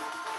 thank you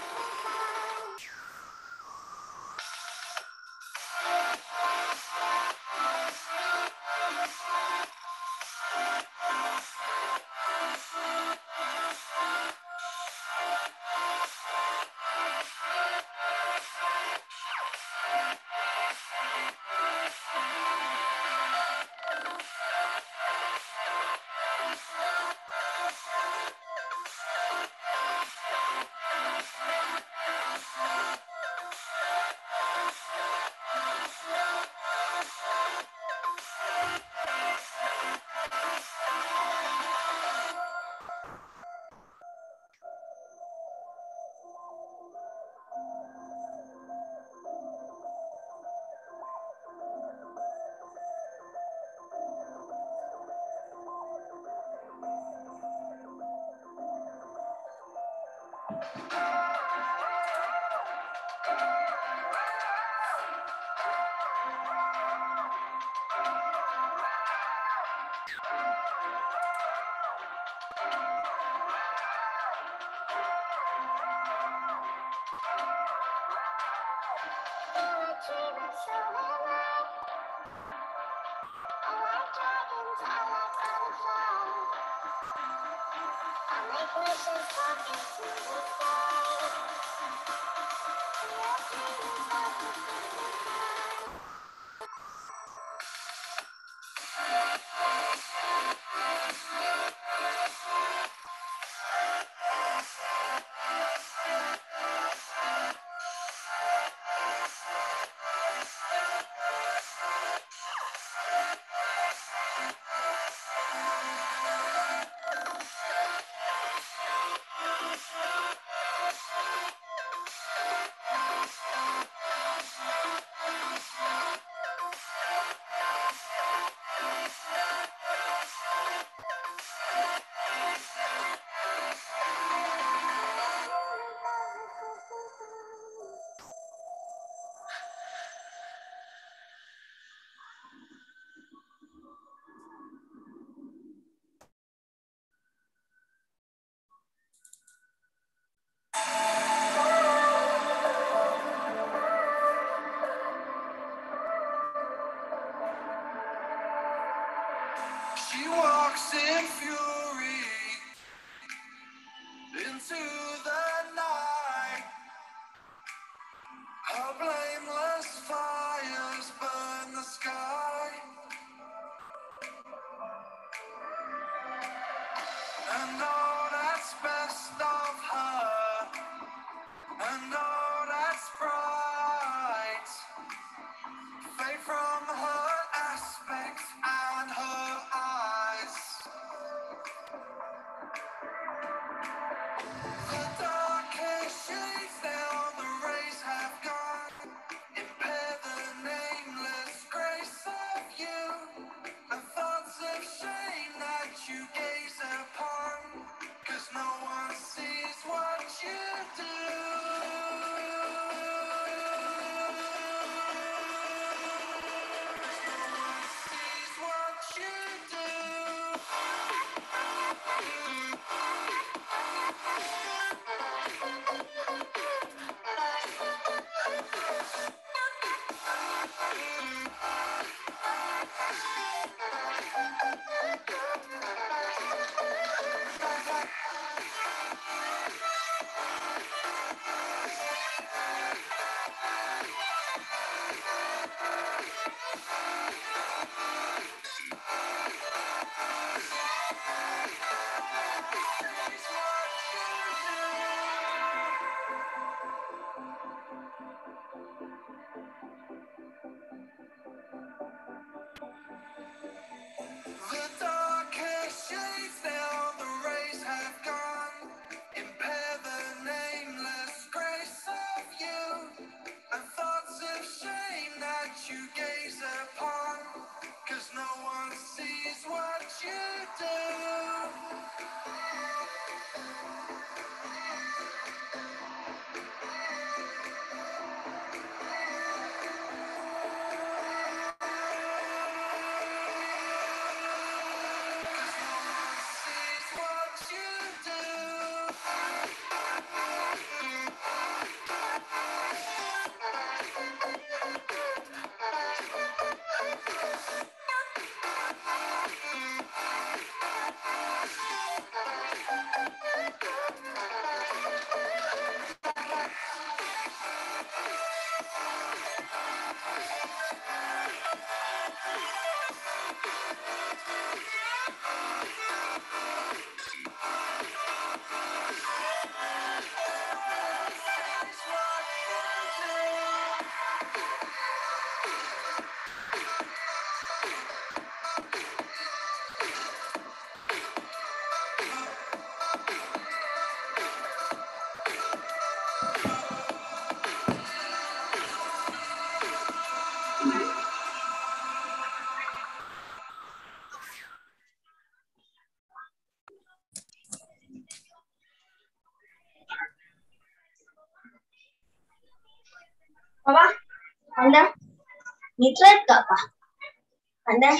nitrat gak apa? Pandai?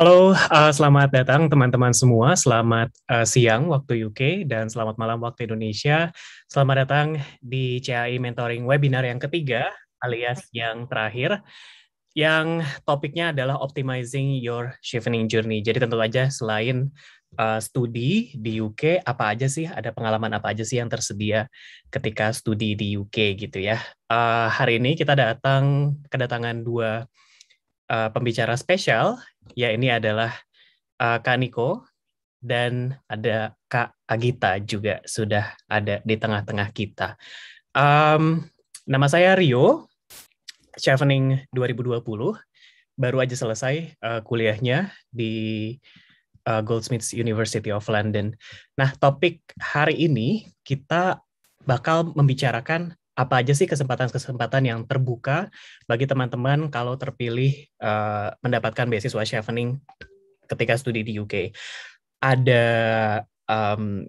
Halo, uh, selamat datang teman-teman semua. Selamat uh, siang waktu UK dan selamat malam waktu Indonesia. Selamat datang di CAI Mentoring Webinar yang ketiga alias yang terakhir yang topiknya adalah optimizing your shifting journey. Jadi tentu aja selain uh, studi di UK apa aja sih ada pengalaman apa aja sih yang tersedia ketika studi di UK gitu ya. Uh, hari ini kita datang kedatangan dua uh, pembicara spesial ya ini adalah uh, Kak Niko dan ada Kak Agita juga sudah ada di tengah-tengah kita. Um, nama saya Rio, Chevening 2020, baru aja selesai uh, kuliahnya di uh, Goldsmiths University of London. Nah, topik hari ini kita bakal membicarakan apa aja sih kesempatan-kesempatan yang terbuka bagi teman-teman kalau terpilih uh, mendapatkan beasiswa Chevening ketika studi di UK? Ada um,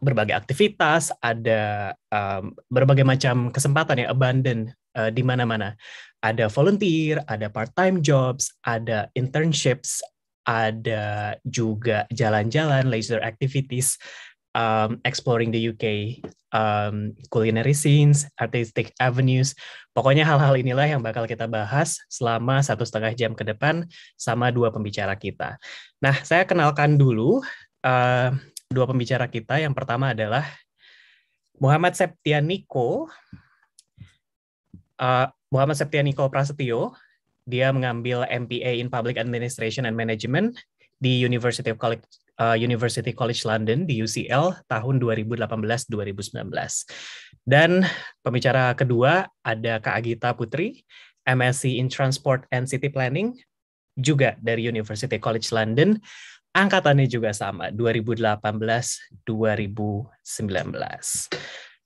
berbagai aktivitas, ada um, berbagai macam kesempatan yang abundant uh, di mana-mana. Ada volunteer, ada part-time jobs, ada internships, ada juga jalan-jalan, leisure activities, um, exploring the UK um, culinary scenes, artistic avenues. Pokoknya hal-hal inilah yang bakal kita bahas selama satu setengah jam ke depan sama dua pembicara kita. Nah, saya kenalkan dulu uh, dua pembicara kita. Yang pertama adalah Muhammad Septianiko. Uh, Muhammad Septianiko Prasetyo. Dia mengambil MPA in Public Administration and Management di University of College uh, University College London di UCL tahun 2018-2019. Dan pembicara kedua ada Kak Agita Putri, MSc in Transport and City Planning juga dari University College London. Angkatannya juga sama, 2018-2019.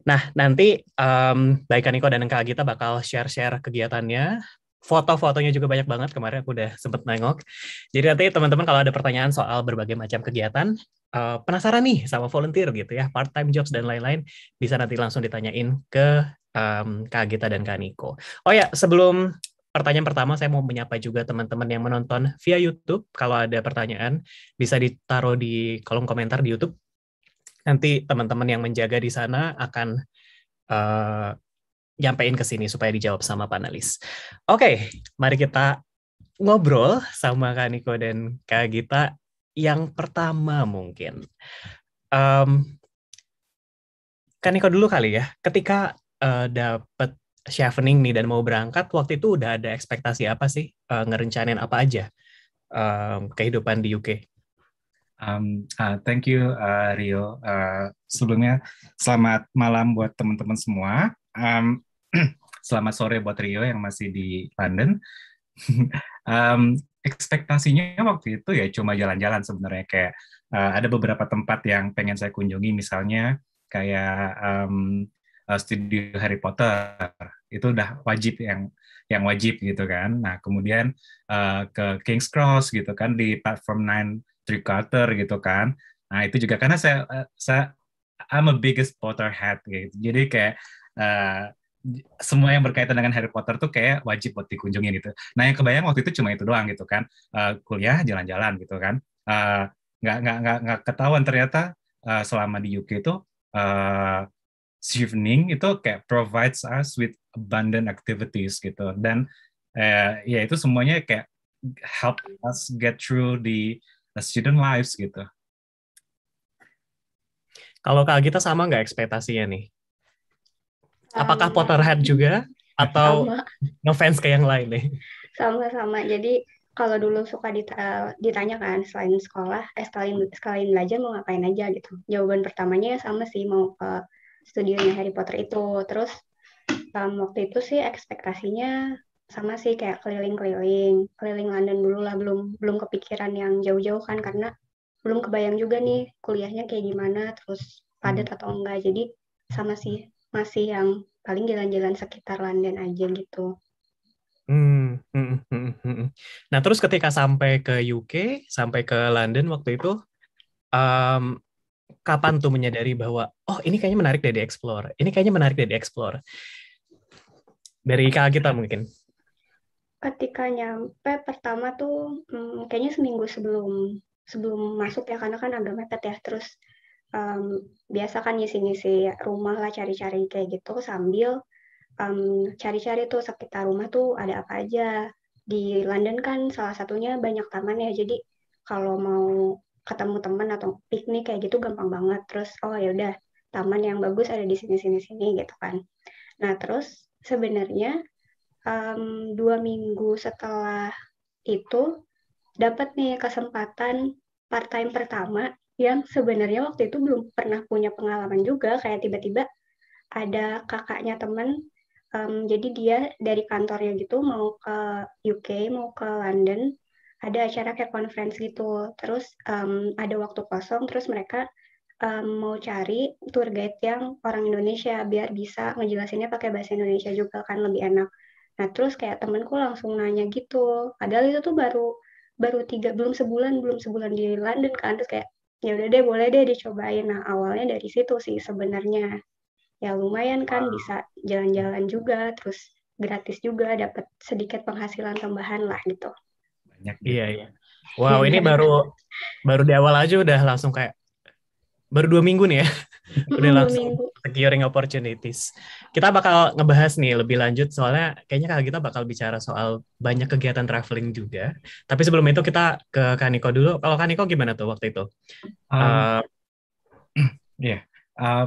Nah, nanti um, baik Kak Niko dan Kak Agita bakal share-share kegiatannya foto-fotonya juga banyak banget kemarin aku udah sempet nengok. Jadi nanti teman-teman kalau ada pertanyaan soal berbagai macam kegiatan, uh, penasaran nih sama volunteer gitu ya, part time jobs dan lain-lain, bisa nanti langsung ditanyain ke um, Kak Gita dan Kak Niko. Oh ya, sebelum pertanyaan pertama saya mau menyapa juga teman-teman yang menonton via YouTube. Kalau ada pertanyaan bisa ditaruh di kolom komentar di YouTube. Nanti teman-teman yang menjaga di sana akan uh, nyampein ke sini supaya dijawab sama panelis. Oke, okay, mari kita ngobrol sama Kak Niko dan Kak Gita yang pertama mungkin. Um, Kak Niko dulu kali ya, ketika uh, eh, dapat shavening nih dan mau berangkat, waktu itu udah ada ekspektasi apa sih? Uh, ngerencanain apa aja um, kehidupan di UK? Um, uh, ah, thank you uh, Rio. Uh, sebelumnya selamat malam buat teman-teman semua. Um, Selamat sore buat Rio yang masih di London. um, ekspektasinya waktu itu ya cuma jalan-jalan sebenarnya kayak uh, ada beberapa tempat yang pengen saya kunjungi misalnya kayak um, studio Harry Potter itu udah wajib yang yang wajib gitu kan. Nah kemudian uh, ke Kings Cross gitu kan di platform Nine Three Quarter gitu kan. Nah itu juga karena saya uh, saya I'm a biggest Potterhead gitu. Jadi kayak uh, semua yang berkaitan dengan Harry Potter tuh kayak wajib buat dikunjungi gitu. Nah yang kebayang waktu itu cuma itu doang gitu kan, uh, kuliah jalan-jalan gitu kan, uh, nggak nggak nggak ketahuan ternyata uh, selama di UK itu uh, evening itu kayak provides us with abundant activities gitu dan uh, ya itu semuanya kayak help us get through the student lives gitu. Kalau Kak kita sama nggak ekspektasinya nih? Apakah Potterhead juga atau sama. ngefans ke yang lain nih? Sama-sama. Jadi kalau dulu suka dita ditanya kan selain sekolah, eh sekalian sekalian belajar mau ngapain aja gitu. Jawaban pertamanya sama sih mau ke studionya Harry Potter itu. Terus um, waktu itu sih ekspektasinya sama sih kayak keliling-keliling, keliling London dulu lah belum belum kepikiran yang jauh-jauh kan karena belum kebayang juga nih kuliahnya kayak gimana terus padat hmm. atau enggak. Jadi sama sih masih yang paling jalan-jalan sekitar London aja gitu. Hmm, hmm, hmm, hmm Nah terus ketika sampai ke UK, sampai ke London waktu itu, um, kapan tuh menyadari bahwa oh ini kayaknya menarik dari explore, ini kayaknya menarik dari explore. Dari kakak kita mungkin. Ketika nyampe pertama tuh hmm, kayaknya seminggu sebelum sebelum masuk ya karena kan agak mepet ya terus um, biasa kan ngisi-ngisi rumah lah cari-cari kayak gitu sambil um, cari-cari tuh sekitar rumah tuh ada apa aja di London kan salah satunya banyak taman ya jadi kalau mau ketemu teman atau piknik kayak gitu gampang banget terus oh ya udah taman yang bagus ada di sini sini sini gitu kan nah terus sebenarnya um, dua minggu setelah itu dapat nih kesempatan part time pertama yang sebenarnya waktu itu belum pernah punya pengalaman juga kayak tiba-tiba ada kakaknya temen um, jadi dia dari kantornya gitu mau ke UK mau ke London ada acara kayak conference gitu terus um, ada waktu kosong terus mereka um, mau cari tour guide yang orang Indonesia biar bisa ngejelasinnya pakai bahasa Indonesia juga kan lebih enak nah terus kayak temenku langsung nanya gitu padahal itu tuh baru baru tiga belum sebulan belum sebulan di London kan terus kayak ya udah deh boleh deh dicobain nah awalnya dari situ sih sebenarnya ya lumayan kan bisa jalan-jalan juga terus gratis juga dapat sedikit penghasilan tambahan lah gitu banyak iya gitu. iya wow ini baru baru di awal aja udah langsung kayak baru dua minggu nih ya udah langsung securing opportunities kita bakal ngebahas nih lebih lanjut soalnya kayaknya kalau kita bakal bicara soal banyak kegiatan traveling juga tapi sebelum itu kita ke Kaniko dulu kalau Kaniko gimana tuh waktu itu uh, uh, ya yeah. uh,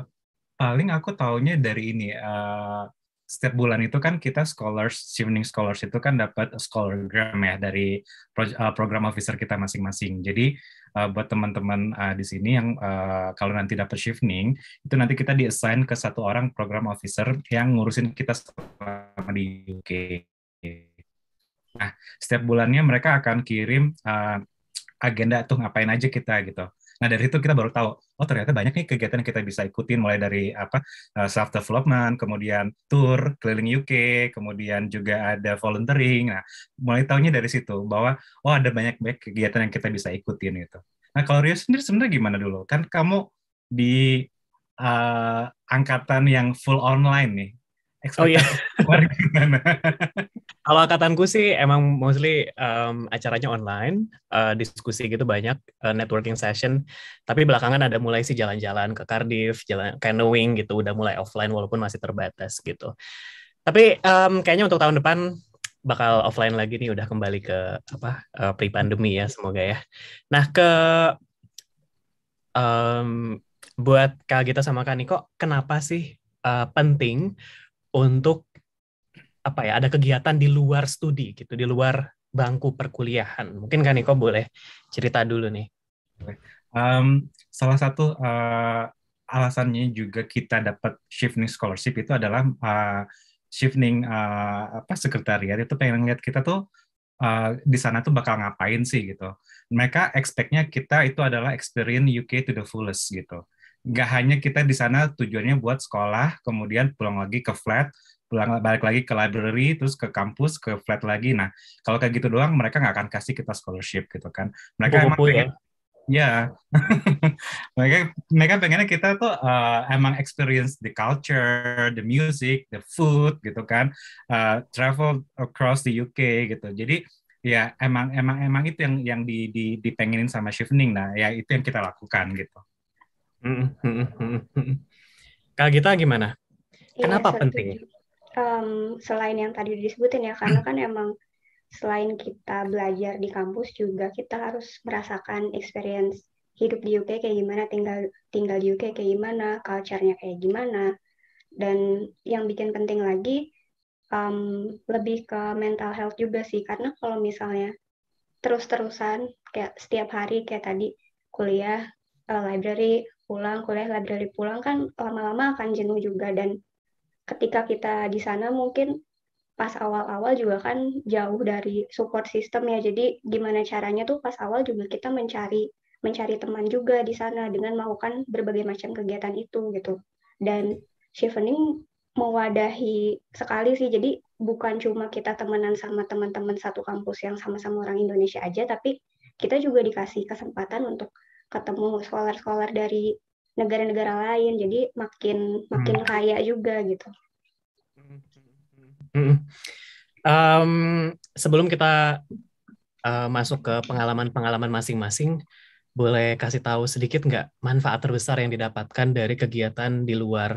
paling aku taunya dari ini uh, setiap bulan itu kan kita scholars, shifting scholars itu kan dapat scholargram ya dari eh, program officer kita masing-masing. Jadi uh, buat teman-teman uh, di sini yang uh, kalau nanti dapat shifting itu nanti kita diassign ke satu orang program officer yang ngurusin kita selama di UK. Nah, setiap bulannya mereka akan kirim uh, agenda tuh ngapain aja kita gitu. Nah dari itu kita baru tahu, oh ternyata banyak nih kegiatan yang kita bisa ikutin mulai dari apa eh, self development, kemudian tour keliling UK, kemudian juga ada volunteering. Nah mulai tahunya dari situ bahwa oh ada banyak banyak kegiatan yang kita bisa ikutin gitu. Nah kalau Rio sendiri sebenarnya gimana dulu? Kan kamu di uh, angkatan yang full online nih, Oh iya. Kalau angkatanku sih emang mostly um, acaranya online, uh, diskusi gitu banyak, uh, networking session. Tapi belakangan ada mulai sih jalan-jalan ke Cardiff, jalan canoeing gitu, udah mulai offline walaupun masih terbatas gitu. Tapi um, kayaknya untuk tahun depan bakal offline lagi nih udah kembali ke apa uh, eh, pre pandemi ya semoga ya. Nah ke um, buat Kak kita sama Kak Niko, kenapa sih uh, penting untuk apa ya ada kegiatan di luar studi gitu di luar bangku perkuliahan mungkin kan Niko boleh cerita dulu nih um, salah satu uh, alasannya juga kita dapat shifting scholarship itu adalah uh, eh, shifting uh, eh, apa sekretariat itu pengen lihat kita tuh uh, di sana tuh bakal ngapain sih gitu mereka expect-nya kita itu adalah experience UK to the fullest gitu nggak hanya kita di sana tujuannya buat sekolah, kemudian pulang lagi ke flat, pulang balik lagi ke library, terus ke kampus, ke flat lagi. Nah, kalau kayak gitu doang, mereka nggak akan kasih kita scholarship gitu kan. Mereka Buku emang ya? pengen, ya, ya. mereka mereka pengennya kita tuh uh, emang experience the culture, the music, the food gitu kan, uh, travel across the UK gitu. Jadi ya emang emang emang itu yang yang di, di dipengenin sama Shifting. Nah, ya itu yang kita lakukan gitu. Mm-hmm. Kak Gita gimana? Iya, Kenapa satu, penting? Um, selain yang tadi disebutin ya, karena kan emang selain kita belajar di kampus juga kita harus merasakan experience hidup di UK kayak gimana, tinggal tinggal di UK kayak gimana, culture-nya kayak gimana. Dan yang bikin penting lagi um, lebih ke mental health juga sih, karena kalau misalnya terus-terusan kayak setiap hari kayak tadi kuliah, uh, library, pulang kuliah dari pulang kan lama-lama akan jenuh juga dan ketika kita di sana mungkin pas awal-awal juga kan jauh dari support system ya jadi gimana caranya tuh pas awal juga kita mencari mencari teman juga di sana dengan melakukan berbagai macam kegiatan itu gitu dan shivening mewadahi sekali sih jadi bukan cuma kita temenan sama teman-teman satu kampus yang sama-sama orang Indonesia aja tapi kita juga dikasih kesempatan untuk ketemu scholar-scholar dari negara-negara lain jadi makin makin hmm. kaya juga gitu. Hmm. Um, sebelum kita uh, masuk ke pengalaman-pengalaman masing-masing, boleh kasih tahu sedikit nggak manfaat terbesar yang didapatkan dari kegiatan di luar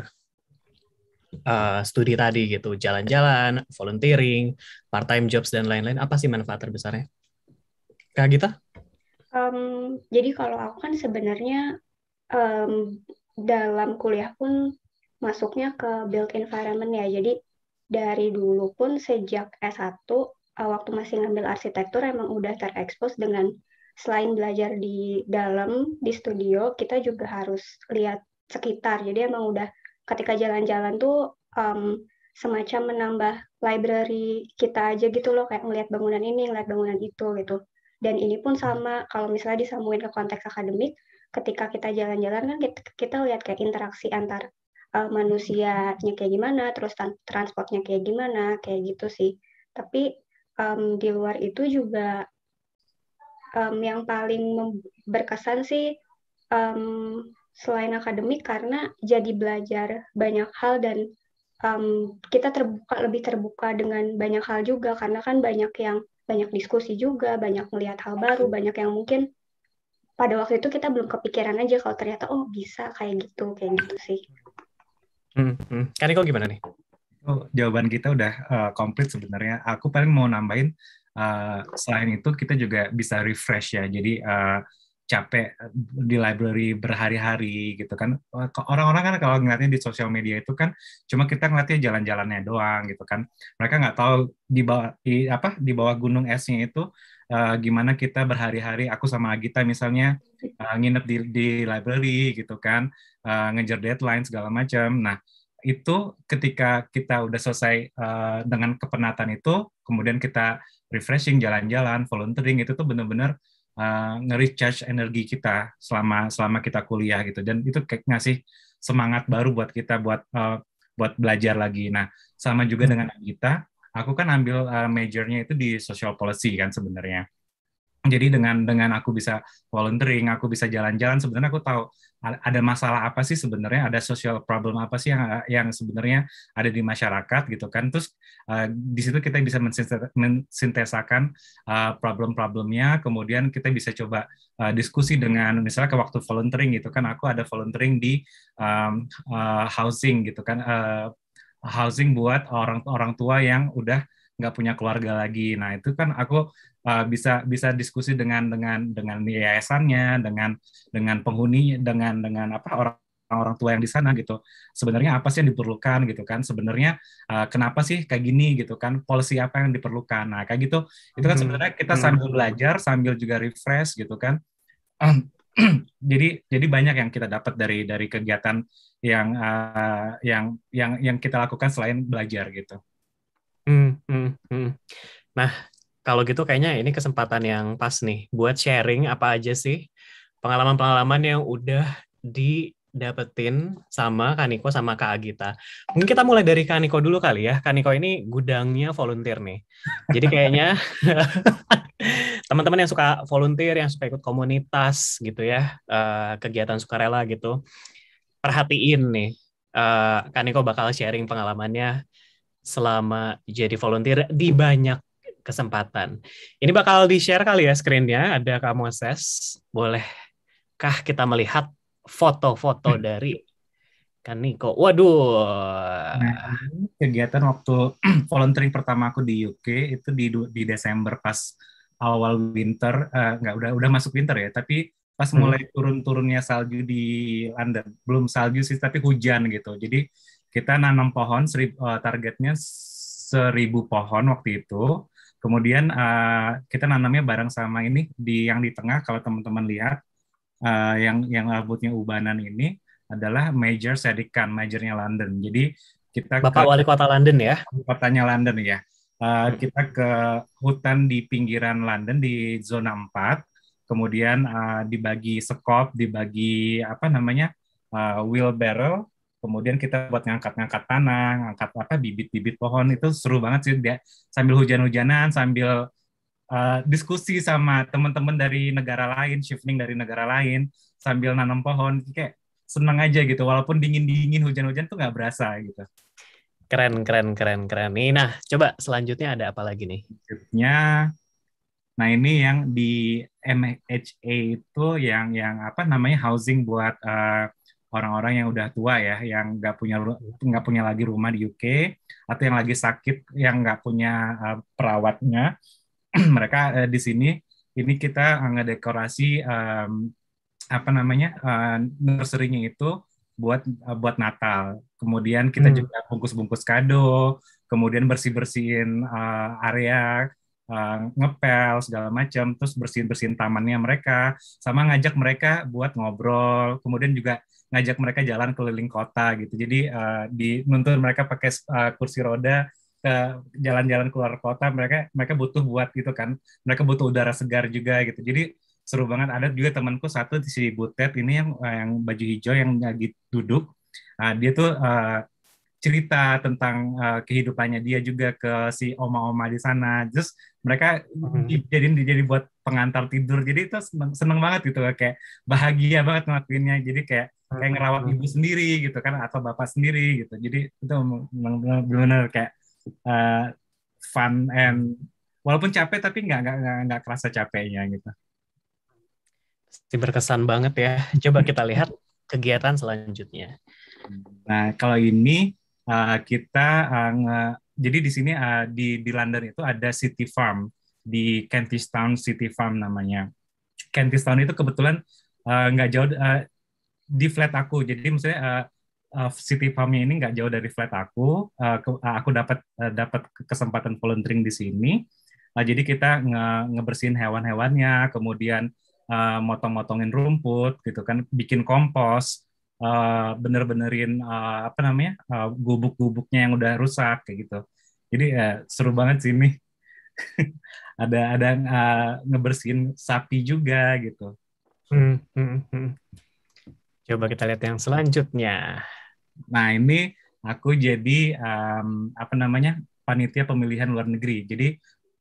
uh, studi tadi gitu, jalan-jalan, volunteering, part time jobs dan lain-lain. Apa sih manfaat terbesarnya? Kak Gita? Um, jadi kalau aku kan sebenarnya um, dalam kuliah pun masuknya ke built environment ya. Jadi dari dulu pun sejak S1 eh, waktu masih ngambil arsitektur emang udah terekspos dengan selain belajar di dalam di studio, kita juga harus lihat sekitar. Jadi emang udah ketika jalan-jalan tuh um, semacam menambah library kita aja gitu loh kayak ngelihat bangunan ini, ngelihat bangunan itu gitu. Dan ini pun sama kalau misalnya disambungin ke konteks akademik, ketika kita jalan-jalan kan kita, kita lihat kayak interaksi antar uh, eh, manusianya kayak gimana, terus transportnya kayak gimana, kayak gitu sih. Tapi um, di luar itu juga um, yang paling berkesan sih um, selain akademik karena jadi belajar banyak hal dan um, kita terbuka lebih terbuka dengan banyak hal juga karena kan banyak yang banyak diskusi juga, banyak melihat hal baru, banyak yang mungkin pada waktu itu kita belum kepikiran aja kalau ternyata oh bisa kayak gitu, kayak gitu sih. Hmm, hmm. kok gimana nih? Oh, jawaban kita udah uh, komplit sebenarnya. Aku paling mau nambahin uh, selain itu kita juga bisa refresh ya. Jadi uh, capek eh, di library berhari-hari gitu kan eh, orang-orang kan kalau ngeliatnya di sosial media itu kan cuma kita ngeliatnya jalan-jalannya doang gitu kan mereka nggak tahu di bawah di, apa di bawah gunung esnya itu uh, gimana kita berhari-hari aku sama Agita misalnya uh, nginep di, di library gitu kan uh, ngejar deadline segala macam nah itu ketika kita udah selesai uh, dengan kepenatan itu kemudian kita refreshing jalan-jalan volunteering itu tuh bener-bener uh, nge-recharge energi kita selama selama kita kuliah gitu dan itu kayak ngasih semangat baru buat kita buat uh, buat belajar lagi. Nah, sama juga hmm. dengan kita aku kan ambil uh, majornya itu di social policy kan sebenarnya. Jadi dengan dengan aku bisa volunteering, aku bisa jalan-jalan sebenarnya aku tahu ada masalah apa sih sebenarnya ada social problem apa sih yang yang sebenarnya ada di masyarakat gitu kan terus uh, di situ kita bisa mensintesakan uh, problem-problemnya kemudian kita bisa coba uh, diskusi dengan misalnya ke waktu volunteering gitu kan aku ada volunteering di um, uh, housing gitu kan uh, housing buat orang orang tua yang udah nggak punya keluarga lagi. Nah itu kan aku uh, bisa bisa diskusi dengan dengan dengan yayasannya, dengan dengan penghuni, dengan dengan apa orang orang tua yang di sana gitu. Sebenarnya apa sih yang diperlukan gitu kan? Sebenarnya uh, kenapa sih kayak gini gitu kan? Polisi apa yang diperlukan? Nah kayak gitu. Itu kan hmm, sebenarnya kita hmm, sambil hmm. belajar, sambil juga refresh gitu kan. jadi jadi banyak yang kita dapat dari dari kegiatan yang uh, yang yang yang kita lakukan selain belajar gitu. Hmm, hmm, hmm, Nah, kalau gitu kayaknya ini kesempatan yang pas nih buat sharing apa aja sih pengalaman-pengalaman yang udah didapetin sama Kaniko sama Kak Agita. Mungkin kita mulai dari Kaniko dulu kali ya. Kaniko ini gudangnya volunteer nih. Jadi kayaknya teman-teman yang suka volunteer, yang suka ikut komunitas gitu ya, eh, kegiatan sukarela gitu, perhatiin nih. Eh, Kaniko bakal sharing pengalamannya selama jadi volunteer di banyak kesempatan. Ini bakal di-share kali ya screen-nya, ada kamu Moses. Bolehkah kita melihat foto-foto hmm. dari Kan Niko. Waduh. Nah, kegiatan waktu volunteering pertama aku di UK itu di di Desember pas awal winter, uh, nggak udah udah masuk winter ya, tapi pas hmm. mulai hmm. turun-turunnya salju di London. Belum salju sih tapi hujan gitu. Jadi kita nanam pohon uh, targetnya seribu pohon waktu itu. Kemudian uh, kita nanamnya bareng sama ini di yang di tengah kalau teman-teman lihat uh, yang yang albutnya ubanan ini adalah Major sedikan majornya London. Jadi kita Bapak ke, Wali Kota London ya. Kotanya London ya. Uh, kita ke hutan di pinggiran London di zona 4 kemudian uh, dibagi sekop, dibagi apa namanya uh, wheelbarrow, kemudian kita buat ngangkat-ngangkat tanah, ngangkat apa bibit-bibit pohon itu seru banget sih dia sambil hujan-hujanan, sambil uh, diskusi sama teman-teman dari negara lain, shifting dari negara lain, sambil nanam pohon kayak seneng aja gitu walaupun dingin-dingin hujan-hujan tuh nggak berasa gitu. Keren, keren, keren, keren. Nih, nah, coba selanjutnya ada apa lagi nih? Selanjutnya, nah ini yang di MHA itu yang yang apa namanya housing buat uh, orang-orang yang udah tua ya, yang nggak punya nggak punya lagi rumah di UK atau yang lagi sakit, yang nggak punya uh, perawatnya, mereka uh, di sini ini kita uh, ngedekorasi um, apa namanya uh, itu buat uh, buat Natal. Kemudian kita hmm. juga bungkus-bungkus kado, kemudian bersih-bersihin uh, area Uh, ngepel segala macam terus bersihin bersihin tamannya mereka sama ngajak mereka buat ngobrol kemudian juga ngajak mereka jalan keliling kota gitu. Jadi uh, nuntun mereka pakai uh, kursi roda ke jalan-jalan keluar kota. Mereka mereka butuh buat gitu kan. Mereka butuh udara segar juga gitu. Jadi seru banget. Ada juga temanku satu di si Butet ini yang eh, yang baju hijau yang lagi duduk. Uh, dia tuh uh, cerita tentang uh, kehidupannya dia juga ke si oma-oma di sana. Terus mereka hmm. jadi buat pengantar tidur. Jadi itu seneng, seneng banget gitu kayak bahagia banget ngelakuinnya. Jadi kayak kayak ngerawat hmm. ibu sendiri gitu kan atau bapak sendiri gitu jadi itu memang benar-benar kayak uh, fun and walaupun capek tapi nggak nggak nggak kerasa capeknya gitu pasti berkesan banget ya coba kita lihat kegiatan selanjutnya nah kalau ini uh, kita uh, nge, jadi di sini uh, di di London itu ada City Farm di Kentish Town City Farm namanya Kentish Town itu kebetulan nggak uh, jauh uh, di flat aku. Jadi misalnya uh, eh, uh, eh, City Farmnya ini nggak jauh dari flat aku. Uh, ke, uh, aku dapat uh, dapat kesempatan volunteering di sini. Uh, jadi kita nge ngebersihin hewan-hewannya, kemudian uh, motong-motongin rumput, gitu kan, bikin kompos, uh, bener-benerin uh, apa namanya uh, gubuk-gubuknya yang udah rusak kayak gitu. Jadi uh, seru banget sih ini. ada ada uh, ngebersihin sapi juga gitu. Hmm, hmm, hmm. Coba kita lihat yang selanjutnya. Nah ini aku jadi um, apa namanya panitia pemilihan luar negeri. Jadi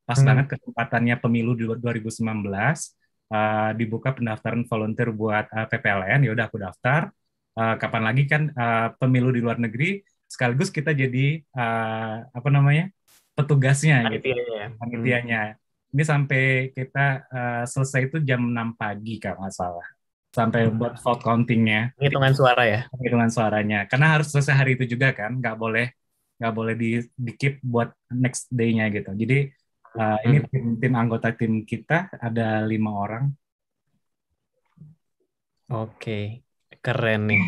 pas hmm. banget kesempatannya pemilu 2019 uh, eh, dibuka pendaftaran volunteer buat uh, eh, PPLN. Ya udah aku daftar. Uh, kapan lagi kan uh, pemilu di luar negeri sekaligus kita jadi uh, apa namanya petugasnya Panitianya. gitu panitianya. Hmm. Ini sampai kita uh, selesai itu jam 6 pagi kalau nggak salah sampai hmm. buat vote countingnya. Hitungan suara ya. Hitungan suaranya. Karena harus selesai hari itu juga kan, nggak boleh nggak boleh di, di keep buat next day-nya gitu. Jadi uh, hmm. ini tim, tim anggota tim kita ada lima orang. Oke, keren nih.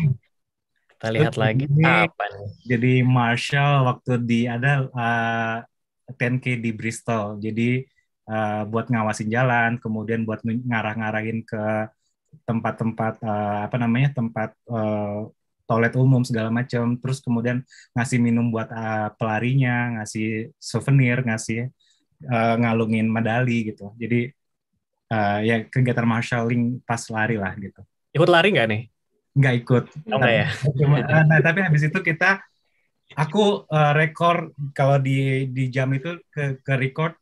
Kita lihat lagi ini, apa nih. Jadi Marshall waktu di ada uh, eh, 10K di Bristol. Jadi uh, buat ngawasin jalan, kemudian buat ngarah-ngarahin ke tempat-tempat uh, apa namanya tempat uh, toilet umum segala macam terus kemudian ngasih minum buat uh, pelarinya ngasih souvenir ngasih uh, ngalungin medali gitu jadi uh, ya kegiatan marshalling pas lari lah gitu ikut lari nggak nih nggak ikut okay, ya cuma, nah, tapi habis itu kita aku uh, rekor kalau di di jam itu ke ke record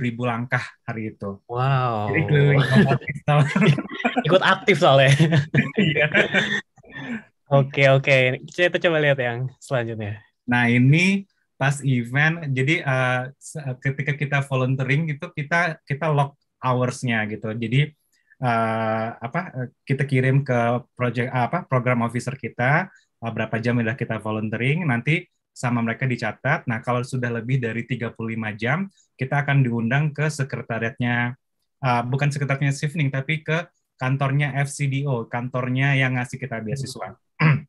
ribu langkah hari itu. Wow. Jadi keliling ikut aktif soalnya. Iya. Oke oke, kita coba lihat yang selanjutnya. Nah ini pas event, jadi uh, ketika kita volunteering itu kita kita log hoursnya gitu. Jadi uh, apa kita kirim ke project apa program officer kita uh, berapa jam sudah kita volunteering nanti sama mereka dicatat. Nah, kalau sudah lebih dari 35 jam, kita akan diundang ke sekretariatnya, uh, bukan sekretariatnya Sivning, tapi ke kantornya FCDO, kantornya yang ngasih kita beasiswa.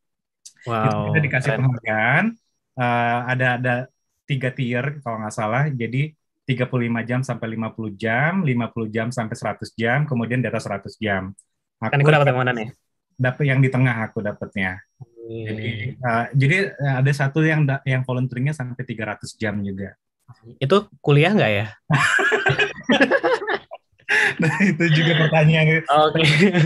Wow. kita dikasih penghargaan, uh, ada ada tiga tier kalau nggak salah, jadi 35 jam sampai 50 jam, 50 jam sampai 100 jam, kemudian data 100 jam. Aku, kan aku dapat yang mana nih? Dapat yang di tengah aku dapatnya. Hmm. Jadi uh, jadi eh, ada satu yang yang volunteeringnya sampai 300 jam juga. Itu kuliah nggak ya? nah itu juga pertanyaan. Oke. Okay.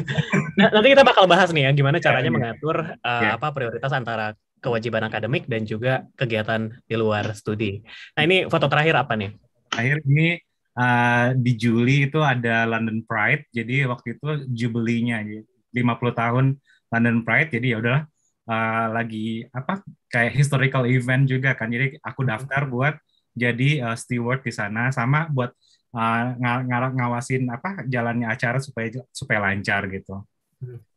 Nah, nanti kita bakal bahas nih ya gimana iya, caranya iya. mengatur uh, eh, yeah. apa prioritas antara kewajiban akademik dan juga kegiatan di luar studi. Nah ini foto terakhir apa nih? Terakhir ini uh, di Juli itu ada London Pride, jadi waktu itu jubelinya 50 ya, tahun London Pride, jadi ya udahlah uh, lagi apa kayak historical event juga kan, jadi aku daftar buat jadi uh, steward di sana sama buat uh, ngawasin apa jalannya acara supaya supaya lancar gitu.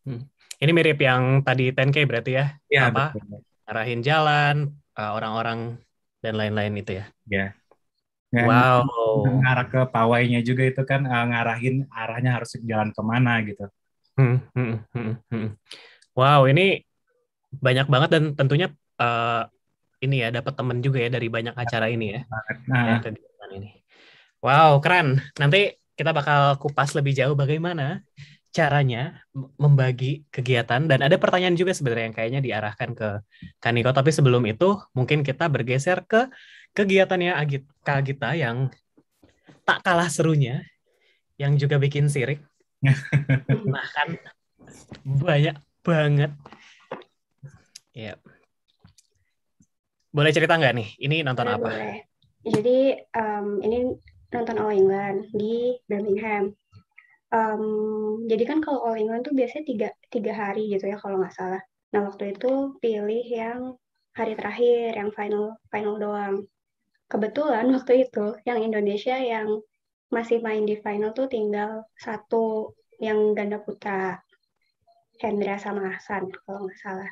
Hmm. Ini mirip yang tadi 10 berarti ya? Iya, apa? Arahin jalan, orang eh, orang-orang dan lain-lain itu ya. Iya. wow. Ngarah ke pawainya juga itu kan uh, ngarahin arahnya harus jalan kemana gitu. Hmm, hmm, wow, ini banyak banget dan tentunya uh, ini ya dapat temen juga ya dari banyak acara ini ya. Nah, ya, ini. Wow, keren. Nanti kita bakal kupas lebih jauh bagaimana caranya membagi kegiatan dan ada pertanyaan juga sebenarnya yang kayaknya diarahkan ke Kaniko tapi sebelum itu mungkin kita bergeser ke kegiatannya Agit Kagita yang tak kalah serunya yang juga bikin sirik bahkan banyak banget ya boleh cerita nggak nih ini nonton ya, apa boleh. jadi um, ini nonton All England di Birmingham. Um, jadi kan kalau All England tuh biasanya tiga, tiga hari gitu ya kalau nggak salah. Nah waktu itu pilih yang hari terakhir, yang final final doang. Kebetulan waktu itu yang Indonesia yang masih main di final tuh tinggal satu yang ganda putra Hendra sama Hasan kalau nggak salah.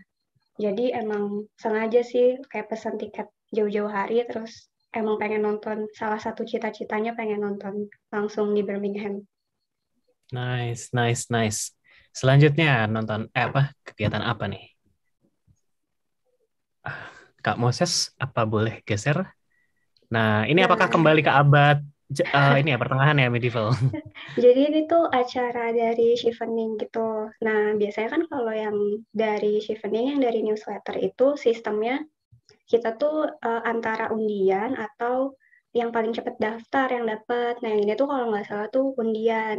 Jadi emang sengaja sih kayak pesan tiket jauh-jauh hari terus emang pengen nonton salah satu cita-citanya pengen nonton langsung di Birmingham. Nice, nice, nice. Selanjutnya nonton eh, apa kegiatan apa nih? Ah, Kak Moses, apa boleh geser? Nah, ini ya. apakah kembali ke abad uh, ini ya pertengahan ya medieval. Jadi ini tuh acara dari Shivening gitu. Nah biasanya kan kalau yang dari Shivening yang dari newsletter itu sistemnya kita tuh uh, antara undian atau yang paling cepat daftar yang dapat. Nah, yang ini tuh kalau nggak salah tuh undian.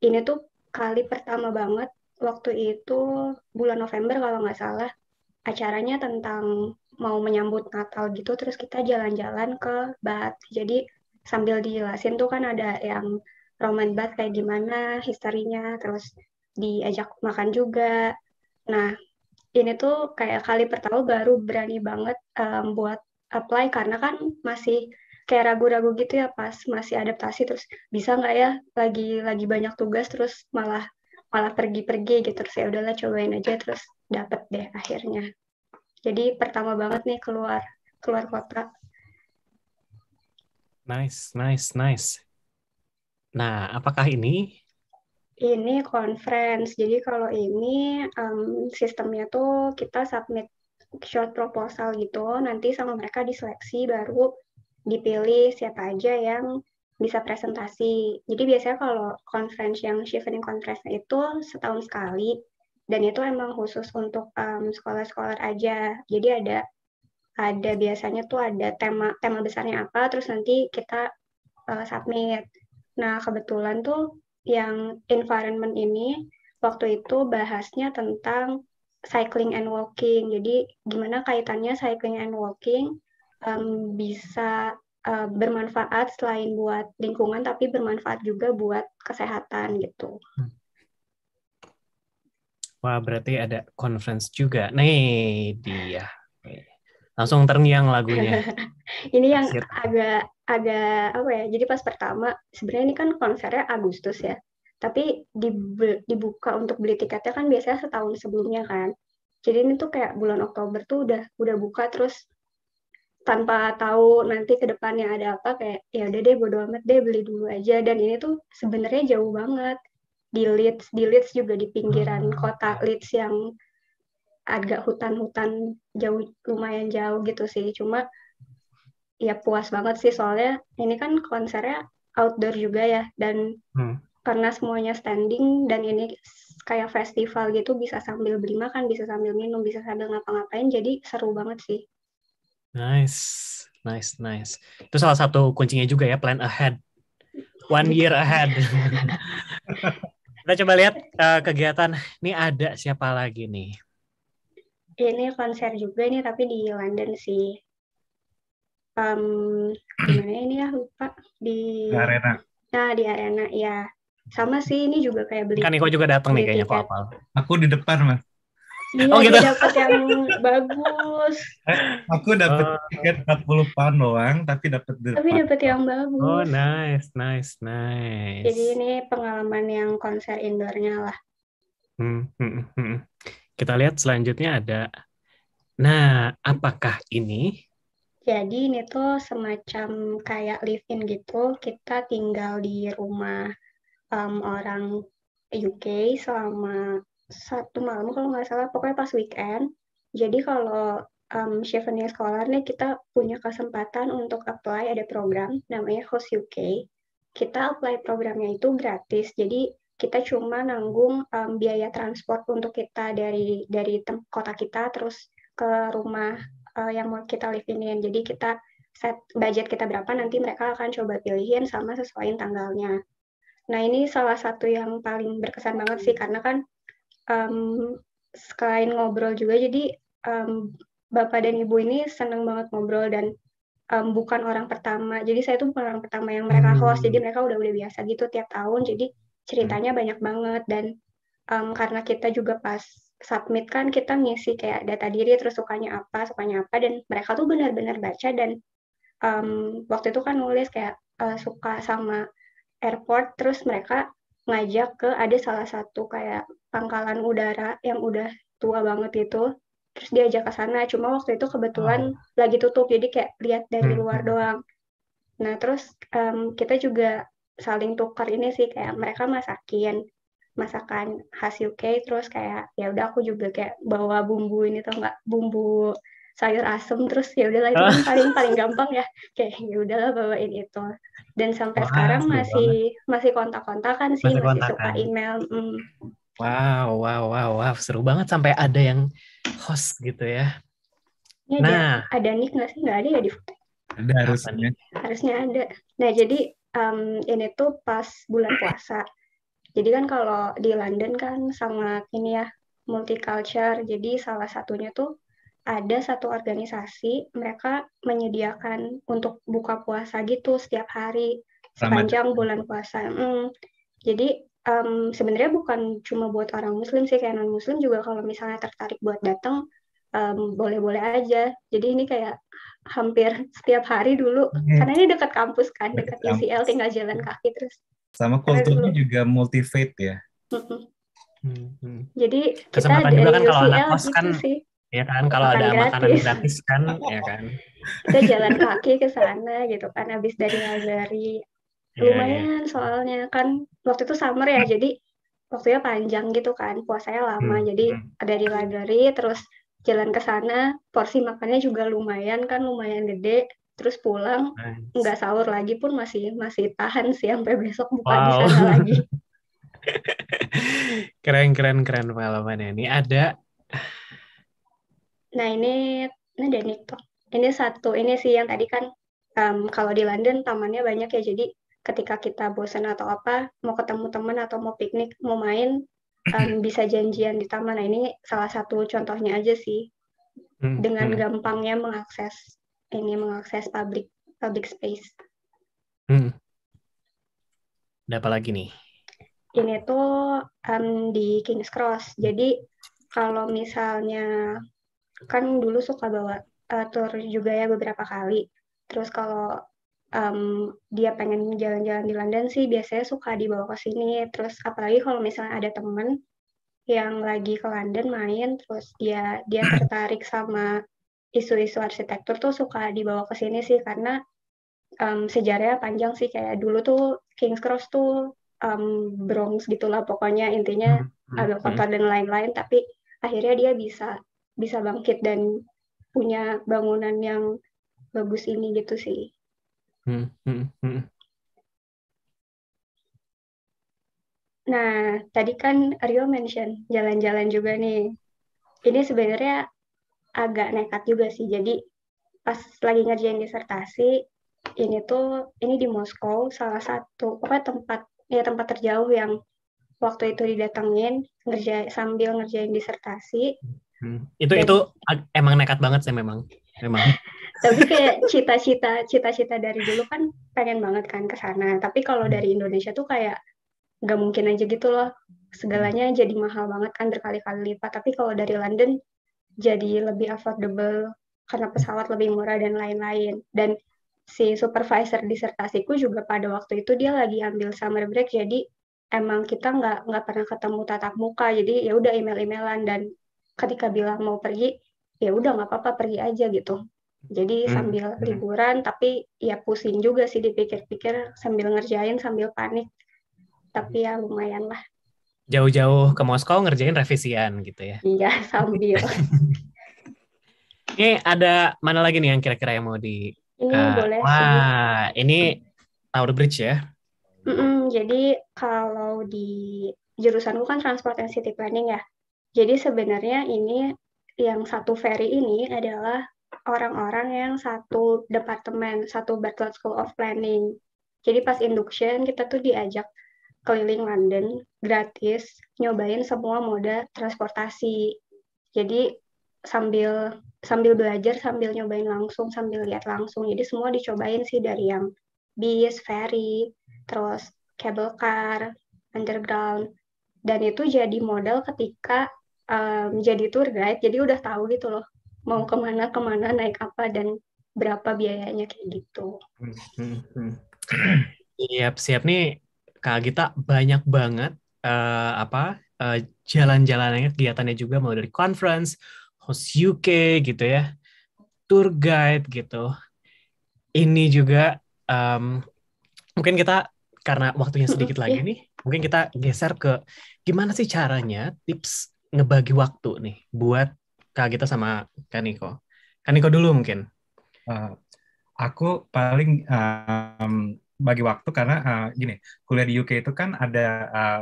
Ini tuh kali pertama banget waktu itu bulan November kalau nggak salah acaranya tentang mau menyambut Natal gitu terus kita jalan-jalan ke Bat jadi sambil dijelasin tuh kan ada yang Roman Bat kayak gimana historinya terus diajak makan juga nah ini tuh kayak kali pertama baru berani banget um, buat apply karena kan masih kayak ragu-ragu gitu ya pas masih adaptasi terus bisa nggak ya lagi lagi banyak tugas terus malah malah pergi-pergi gitu terus ya udahlah cobain aja terus dapet deh akhirnya jadi pertama banget nih keluar keluar kota nice nice nice nah apakah ini ini conference. Jadi kalau ini um, sistemnya tuh kita submit short proposal gitu. Nanti sama mereka diseleksi baru dipilih siapa aja yang bisa presentasi. Jadi biasanya kalau conference yang shifting conference itu setahun sekali dan itu emang khusus untuk um, sekolah-sekolah aja. Jadi ada ada biasanya tuh ada tema tema besarnya apa, terus nanti kita uh, submit. Nah kebetulan tuh yang environment ini waktu itu bahasnya tentang cycling and walking. Jadi gimana kaitannya cycling and walking um, bisa uh, bermanfaat selain buat lingkungan tapi bermanfaat juga buat kesehatan gitu. Wah, berarti ada conference juga. Nih dia. Langsung terngiang lagunya. Ini yang agak agak apa ya jadi pas pertama sebenarnya ini kan konsernya Agustus ya tapi dibuka untuk beli tiketnya kan biasanya setahun sebelumnya kan jadi ini tuh kayak bulan Oktober tuh udah udah buka terus tanpa tahu nanti ke depannya ada apa kayak ya udah deh bodo amat deh beli dulu aja dan ini tuh sebenarnya jauh banget di Leeds di Leeds juga di pinggiran hmm. kota Leeds yang agak hutan-hutan jauh lumayan jauh gitu sih cuma ya puas banget sih soalnya ini kan konsernya outdoor juga ya dan hmm. karena semuanya standing dan ini kayak festival gitu bisa sambil beli makan bisa sambil minum bisa sambil ngapa-ngapain jadi seru banget sih nice nice nice itu salah satu kuncinya juga ya plan ahead one year ahead kita coba lihat uh, kegiatan ini ada siapa lagi nih ini konser juga ini tapi di London sih um, gimana ya ini ya lupa di, di arena. Nah di arena ya sama sih ini juga kayak beli. Kan Iko juga datang nih kayaknya kok apal. Aku di depan mas. Iya, oh, gitu. dapat yang bagus. Eh, aku dapat oh. tiket 40 pound doang, tapi dapat Tapi dapat yang bagus. Oh, nice, nice, nice. Jadi ini pengalaman yang konser indoornya lah. Hmm, hmm, hmm. hmm. Kita lihat selanjutnya ada. Nah, apakah ini jadi ini tuh semacam kayak live-in gitu, kita tinggal di rumah um, orang UK selama satu malam kalau nggak salah, pokoknya pas weekend. Jadi kalau um, Chevenir Scholar nih kita punya kesempatan untuk apply ada program namanya Host UK. Kita apply programnya itu gratis, jadi kita cuma nanggung um, biaya transport untuk kita dari dari kota kita terus ke rumah uh, yang mau kita live in. Jadi kita set budget kita berapa nanti mereka akan coba pilihin sama sesuaiin tanggalnya. Nah ini salah satu yang paling berkesan banget sih karena kan um, selain ngobrol juga jadi um, bapak dan ibu ini seneng banget ngobrol dan um, bukan orang pertama. Jadi saya tuh bukan orang pertama yang mereka hmm. host. Jadi mereka udah udah biasa gitu tiap tahun. Jadi ceritanya banyak banget dan um, karena kita juga pas submit kan kita ngisi kayak data diri terus sukanya apa sukanya apa dan mereka tuh benar-benar baca dan um, waktu itu kan nulis kayak uh, suka sama airport terus mereka ngajak ke ada salah satu kayak pangkalan udara yang udah tua banget itu terus diajak ke sana cuma waktu itu kebetulan oh. lagi tutup jadi kayak lihat dari hmm. luar hmm. doang nah terus um, kita juga saling tukar ini sih kayak mereka masakin masakan khas UK terus kayak ya udah aku juga kayak bawa bumbu ini tuh nggak bumbu sayur asem terus ya udahlah itu kan ah. paling paling gampang ya kayak ya udahlah bawain itu dan sampai wow, sekarang masih banget. masih kontak-kontakan sih masih, masih suka email mm. wow wow wow wow seru banget sampai ada yang host gitu ya, ya nah ada, ada nick nggak sih nggak ada ya di foto ada harusnya harusnya ada nah jadi um, ini tuh pas bulan puasa jadi kan kalau di London kan sangat ini ya multicultural. Jadi salah satunya tuh ada satu organisasi mereka menyediakan untuk buka puasa gitu setiap hari sepanjang bulan puasa. Hmm. Jadi um, sebenarnya bukan cuma buat orang Muslim sih, kayak non Muslim juga kalau misalnya tertarik buat datang boleh boleh-boleh aja. Jadi ini kayak hampir setiap hari dulu, hmm. karena ini dekat kampus kan, dekat UCL, tinggal jalan kaki terus sama kulturnya juga multi faith ya. Jadi kesempatan kita juga kan kalau anak kos gitu kan sih. ya kan kalau ada gratis. makanan gratis kan ya kan. Kita jalan kaki ke sana gitu kan habis dari ngajari iya, iya. Lumayan yeah, yeah. soalnya kan waktu itu summer ya jadi waktunya panjang gitu kan puasanya lama hmm. jadi hmm. di library terus jalan ke sana porsi makannya juga lumayan kan lumayan gede terus pulang nggak nice. sahur lagi pun masih masih tahan sih sampai besok buka wow. di sana lagi keren keren keren pengalamannya ini ada nah ini ini dan itu ini satu ini sih yang tadi kan um, kalau di London tamannya banyak ya jadi ketika kita bosan atau apa mau ketemu teman atau mau piknik mau main um, bisa janjian di taman nah ini salah satu contohnya aja sih hmm, dengan hmm. gampangnya mengakses ini mengakses public public space. Hmm. Ada apa lagi nih? Ini tuh um, di Kings Cross. Jadi kalau misalnya kan dulu suka bawa uh, tour juga ya beberapa kali. Terus kalau um, dia pengen jalan-jalan di London sih biasanya suka dibawa ke sini. Terus apalagi kalau misalnya ada temen yang lagi ke London main, terus dia dia tertarik sama isu-isu arsitektur tuh suka dibawa ke sini sih karena um, sejarahnya panjang sih kayak dulu tuh Kings Cross tuh um, Bronx gitulah pokoknya intinya hmm. hmm agak kotor hmm. dan lain-lain tapi akhirnya dia bisa bisa bangkit dan punya bangunan yang bagus ini gitu sih. Hmm. Hmm. hmm. Nah tadi kan Rio mention jalan-jalan juga nih. Ini sebenarnya agak nekat juga sih. Jadi pas lagi ngerjain disertasi, ini tuh ini di Moskow salah satu pokoknya tempat ya tempat terjauh yang waktu itu didatengin ngerja sambil ngerjain disertasi. Hmm. Itu Dan, itu emang nekat banget sih memang. Memang. tapi kayak cita-cita cita-cita dari dulu kan pengen banget kan ke sana. Tapi kalau hmm. dari Indonesia tuh kayak nggak mungkin aja gitu loh. Segalanya jadi mahal banget kan berkali-kali lipat. Tapi kalau dari London jadi lebih affordable karena pesawat lebih murah dan lain-lain. Dan si supervisor disertasiku juga pada waktu itu dia lagi ambil summer break jadi emang kita nggak nggak pernah ketemu tatap muka jadi ya udah email-emailan dan ketika bilang mau pergi ya udah nggak apa-apa pergi aja gitu jadi hmm. sambil liburan tapi ya pusing juga sih dipikir-pikir sambil ngerjain sambil panik tapi ya lumayan lah jauh-jauh ke Moskow ngerjain revisian gitu ya. Iya, sambil. ini ada mana lagi nih yang kira-kira yang mau di ini uh, boleh. Wah, sih. ini Tower Bridge ya. Mm -mm, jadi kalau di jurusanku kan transport and city planning ya. Jadi sebenarnya ini yang satu ferry ini adalah orang-orang yang satu departemen, satu Bartlett School of Planning. Jadi pas induction kita tuh diajak keliling London gratis, nyobain semua moda transportasi. Jadi sambil sambil belajar, sambil nyobain langsung, sambil lihat langsung. Jadi semua dicobain sih dari yang bis, ferry, terus cable car, underground. Dan itu jadi modal ketika um, jadi tour guide. Jadi udah tahu gitu loh mau kemana kemana naik apa dan berapa biayanya kayak gitu. Hmm, hmm, hmm. Siap siap nih Kak Gita banyak banget uh, apa uh, jalan-jalannya kegiatannya juga mulai dari conference, host UK gitu ya, tour guide gitu. Ini juga um, mungkin kita karena waktunya hmm, sedikit lagi iya. nih, mungkin kita geser ke gimana sih caranya tips ngebagi waktu nih buat Kak Gita sama Kak Niko. Kak Niko dulu mungkin. Uh, aku paling um, bagi waktu karena uh, gini kuliah di UK itu kan ada uh,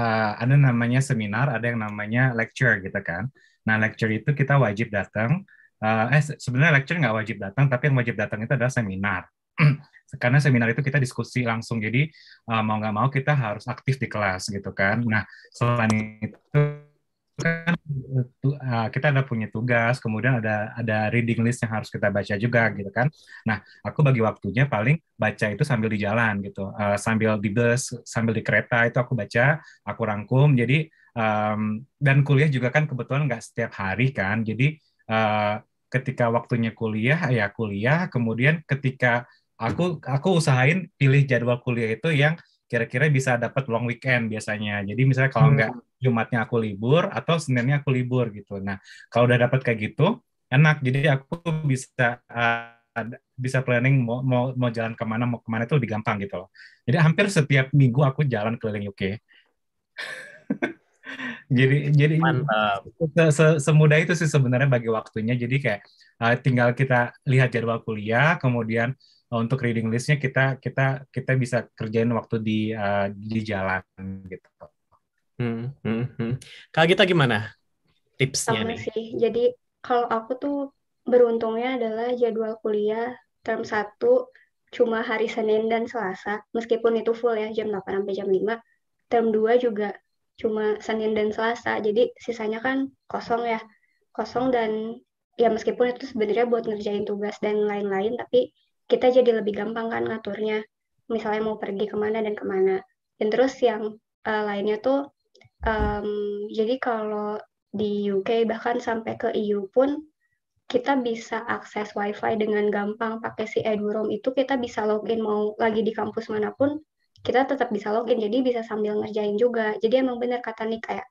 uh, ada namanya seminar ada yang namanya lecture gitu kan nah lecture itu kita wajib datang uh, eh sebenarnya lecture nggak wajib datang tapi yang wajib datang itu adalah seminar karena seminar itu kita diskusi langsung jadi uh, mau nggak mau kita harus aktif di kelas gitu kan nah selain itu kan ah, kita ada punya tugas, kemudian ada ada reading list yang harus kita baca juga gitu kan. Nah, aku bagi waktunya paling baca itu sambil di jalan gitu, uh, sambil di bus, sambil di kereta itu aku baca, aku rangkum. Jadi um, dan kuliah juga kan kebetulan nggak setiap hari kan. Jadi uh, ketika waktunya kuliah ya kuliah, kemudian ketika aku aku usahain pilih jadwal kuliah itu yang kira-kira bisa dapat long weekend biasanya. Jadi misalnya kalau hmm. nggak Jumatnya aku libur atau Seninnya aku libur gitu. Nah, kalau udah dapat kayak gitu, enak. Jadi aku bisa uh, bisa planning mau, mau mau jalan kemana mau kemana itu lebih gampang gitu loh. Jadi hampir setiap minggu aku jalan keliling UK. jadi jadi Se, se, semudah itu sih sebenarnya bagi waktunya. Jadi kayak uh, tinggal kita lihat jadwal kuliah, kemudian Eh, untuk reading listnya kita kita kita bisa kerjain waktu di uh, di jalan gitu. Hmm, hmm, hmm. Kalau kita gimana tipsnya Sama nih? sih. Jadi kalau aku tuh beruntungnya adalah jadwal kuliah term satu cuma hari Senin dan Selasa, meskipun itu full ya jam 8 sampai jam 5. Term 2 juga cuma Senin dan Selasa. Jadi sisanya kan kosong ya. Kosong dan ya meskipun itu sebenarnya buat ngerjain tugas dan lain-lain tapi kita jadi lebih gampang kan ngaturnya misalnya mau pergi kemana dan kemana dan terus yang uh, lainnya tuh um, jadi kalau di UK bahkan sampai ke EU pun kita bisa akses WiFi dengan gampang pakai si Eduroam itu kita bisa login mau lagi di kampus manapun kita tetap bisa login jadi bisa sambil ngerjain juga jadi emang benar kata nih kayak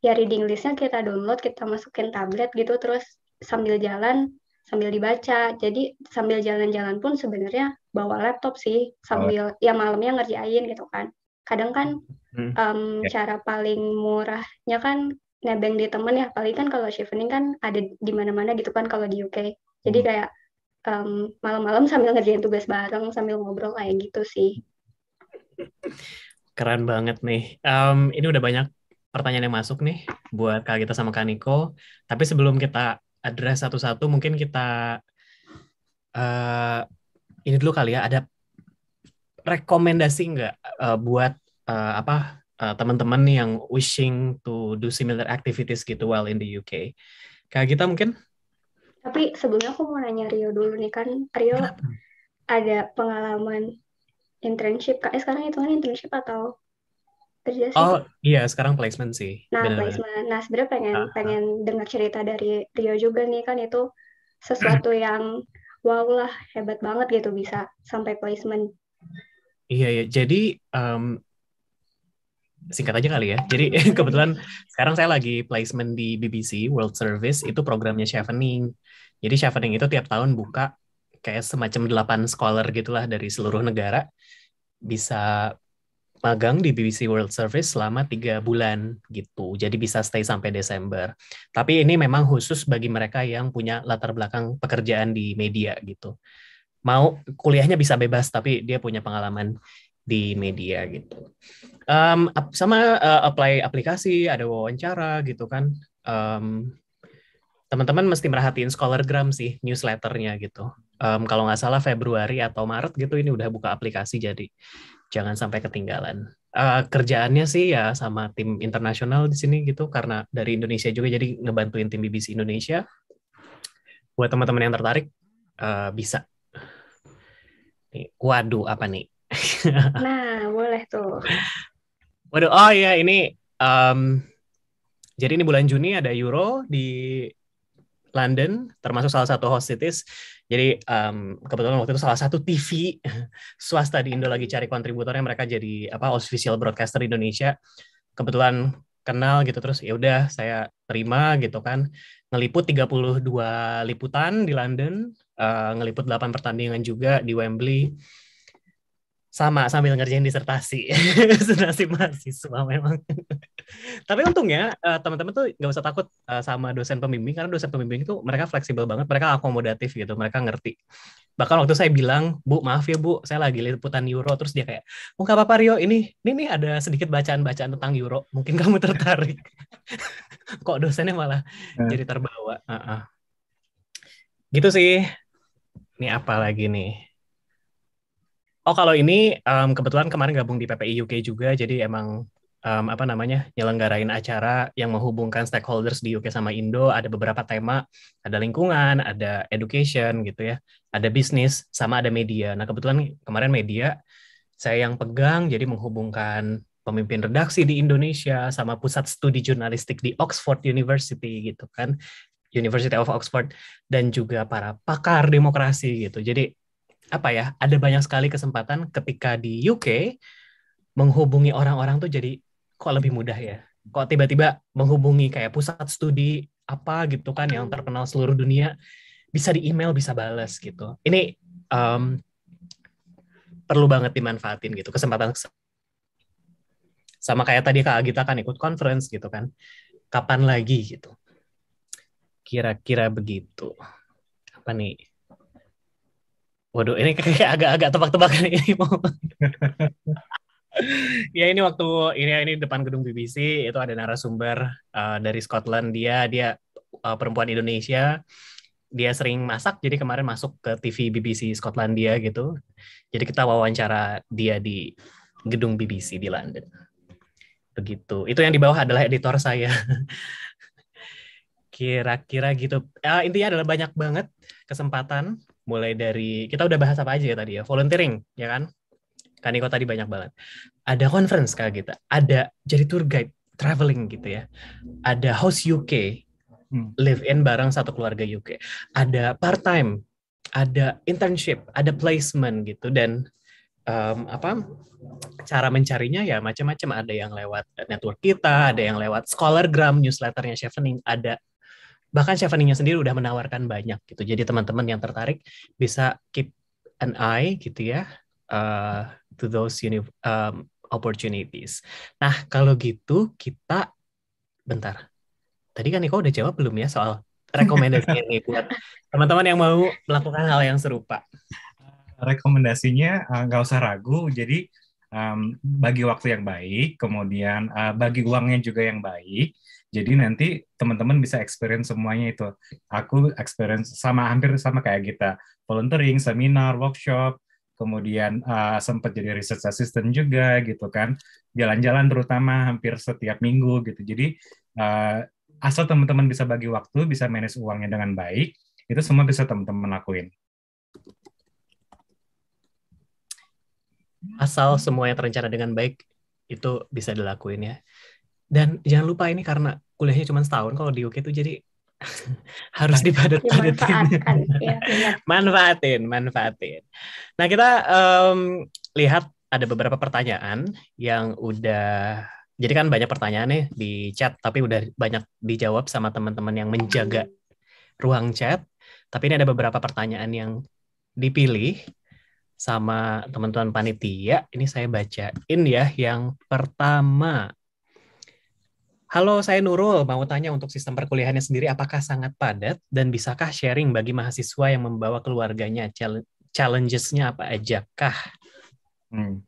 ya reading listnya kita download kita masukin tablet gitu terus sambil jalan sambil dibaca. Jadi sambil jalan-jalan pun sebenarnya bawa laptop sih sambil oh. ya malamnya ngerjain gitu kan. Kadang kan um, cara paling murahnya kan nebeng di temen ya paling kan kalau shifening kan ada di mana-mana gitu kan kalau di UK. Jadi hmm. kayak um, malam-malam sambil ngerjain tugas bareng sambil ngobrol kayak gitu sih. Keren banget nih. Um, ini udah banyak pertanyaan yang masuk nih buat Kak Gita sama Kak Niko. Tapi sebelum kita address satu-satu mungkin kita uh, ini dulu kali ya ada rekomendasi nggak uh, buat uh, apa uh, teman-teman yang wishing to do similar activities gitu while in the UK kayak kita mungkin tapi sebelumnya aku mau nanya Rio dulu nih kan Rio Kenapa? ada pengalaman internship kayak sekarang itu kan internship atau kerja sih. Oh iya sekarang placement sih. Nah Bener placement. Nah sebenarnya pengen uh ah, -huh. Ah. pengen dengar cerita dari Rio juga nih kan itu sesuatu yang wow lah hebat banget gitu bisa sampai placement. Iya ya jadi um, singkat aja kali ya. Jadi kebetulan sekarang saya lagi placement di BBC World Service itu programnya Chevening. Jadi Chevening itu tiap tahun buka kayak semacam delapan scholar gitulah dari seluruh negara bisa magang di BBC World Service selama tiga bulan gitu. Jadi bisa stay sampai Desember. Tapi ini memang khusus bagi mereka yang punya latar belakang pekerjaan di media gitu. Mau kuliahnya bisa bebas, tapi dia punya pengalaman di media gitu. Um, sama uh, apply aplikasi, ada wawancara gitu kan. Um, teman-teman mesti merhatiin scholargram sih newsletternya gitu. Um, kalau nggak salah Februari atau Maret gitu ini udah buka aplikasi jadi jangan sampai ketinggalan. Uh, kerjaannya sih ya sama tim internasional di sini gitu karena dari Indonesia juga jadi ngebantuin tim BBC Indonesia. Buat teman-teman yang tertarik uh, bisa. Nih, waduh apa nih? nah boleh tuh. Waduh oh ya ini um, jadi ini bulan Juni ada Euro di London termasuk salah satu host cities jadi um, kebetulan waktu itu salah satu TV swasta di Indo lagi cari kontributornya mereka jadi apa official broadcaster Indonesia. Kebetulan kenal gitu terus ya udah saya terima gitu kan. Ngeliput 32 liputan di London, uh, ngeliput 8 pertandingan juga di Wembley sama sambil ngerjain disertasi disertasi mahasiswa memang Tapi untungnya uh, teman-teman tuh nggak usah takut uh, sama dosen pembimbing karena dosen pembimbing itu mereka fleksibel banget, mereka akomodatif gitu, mereka ngerti. Bahkan waktu saya bilang, Bu maaf ya Bu, saya lagi liputan Euro, terus dia kayak, oh nggak apa-apa Rio, ini ini nih ada sedikit bacaan-bacaan tentang Euro, mungkin kamu tertarik. Kok dosennya malah hmm. jadi terbawa. uh -uh. Gitu sih. Ini apa lagi nih? Oh kalau ini um, kebetulan kemarin gabung di PPI UK juga, jadi emang um, apa namanya nyelenggarain acara yang menghubungkan stakeholders di UK sama Indo ada beberapa tema ada lingkungan ada education gitu ya ada bisnis sama ada media nah kebetulan kemarin media saya yang pegang jadi menghubungkan pemimpin redaksi di Indonesia sama pusat studi jurnalistik di Oxford University gitu kan University of Oxford dan juga para pakar demokrasi gitu jadi apa ya ada banyak sekali kesempatan ketika di UK menghubungi orang-orang tuh jadi kok lebih mudah ya kok tiba-tiba menghubungi kayak pusat studi apa gitu kan yang terkenal seluruh dunia bisa di email bisa balas gitu ini um, perlu banget dimanfaatin gitu kesempatan sama kayak tadi kak Agita kan ikut conference gitu kan kapan lagi gitu kira-kira begitu apa nih waduh ini kayak agak-agak tebak-tebakan ini mau ya ini waktu ini ini depan gedung BBC itu ada narasumber uh, dari Scotland dia dia uh, perempuan Indonesia dia sering masak jadi kemarin masuk ke TV BBC Skotlandia gitu jadi kita wawancara dia di gedung BBC di London begitu itu yang di bawah adalah editor saya kira-kira gitu uh, intinya adalah banyak banget kesempatan mulai dari kita udah bahas apa aja ya tadi ya volunteering ya kan kan Iko tadi banyak banget. Ada conference kayak gitu, ada jadi tour guide traveling gitu ya. Ada house UK hmm. live in bareng satu keluarga UK. Ada part time, ada internship, ada placement gitu dan um, apa cara mencarinya ya macam-macam ada yang lewat network kita ada yang lewat scholargram newsletternya Chevening ada bahkan Cheveningnya sendiri udah menawarkan banyak gitu jadi teman-teman yang tertarik bisa keep an eye gitu ya uh, to those um, opportunities. Nah, kalau gitu kita bentar. Tadi kan Niko udah jawab belum ya soal rekomendasi ini buat teman-teman yang mau melakukan hal yang serupa? Eh, rekomendasinya eh, nggak uh, usah ragu. Jadi um, bagi waktu yang baik, kemudian uh, bagi uangnya juga yang baik. Jadi nanti teman-teman bisa experience semuanya itu. Aku experience sama hampir sama kayak kita, volunteering, seminar, workshop, kemudian uh, eh, sempat jadi research assistant juga gitu kan jalan-jalan terutama hampir setiap minggu gitu jadi uh, asal teman-teman bisa bagi waktu bisa manage uangnya dengan baik itu semua bisa teman-teman lakuin asal semuanya terencana dengan baik itu bisa dilakuin ya dan jangan lupa ini karena kuliahnya cuma setahun kalau di UK itu jadi harus dipadat-padatin. Ya, iya. manfaatin, manfaatin. Nah kita um, lihat ada beberapa pertanyaan yang udah jadi kan banyak pertanyaan nih di chat tapi udah banyak dijawab sama teman-teman yang menjaga ruang chat tapi ini ada beberapa pertanyaan yang dipilih sama teman-teman panitia ini saya bacain ya yang pertama Halo, saya Nurul. Mau tanya untuk sistem perkuliahannya sendiri apakah sangat padat dan bisakah sharing bagi mahasiswa yang membawa keluarganya? Challenges-nya apa aja kah? Hmm.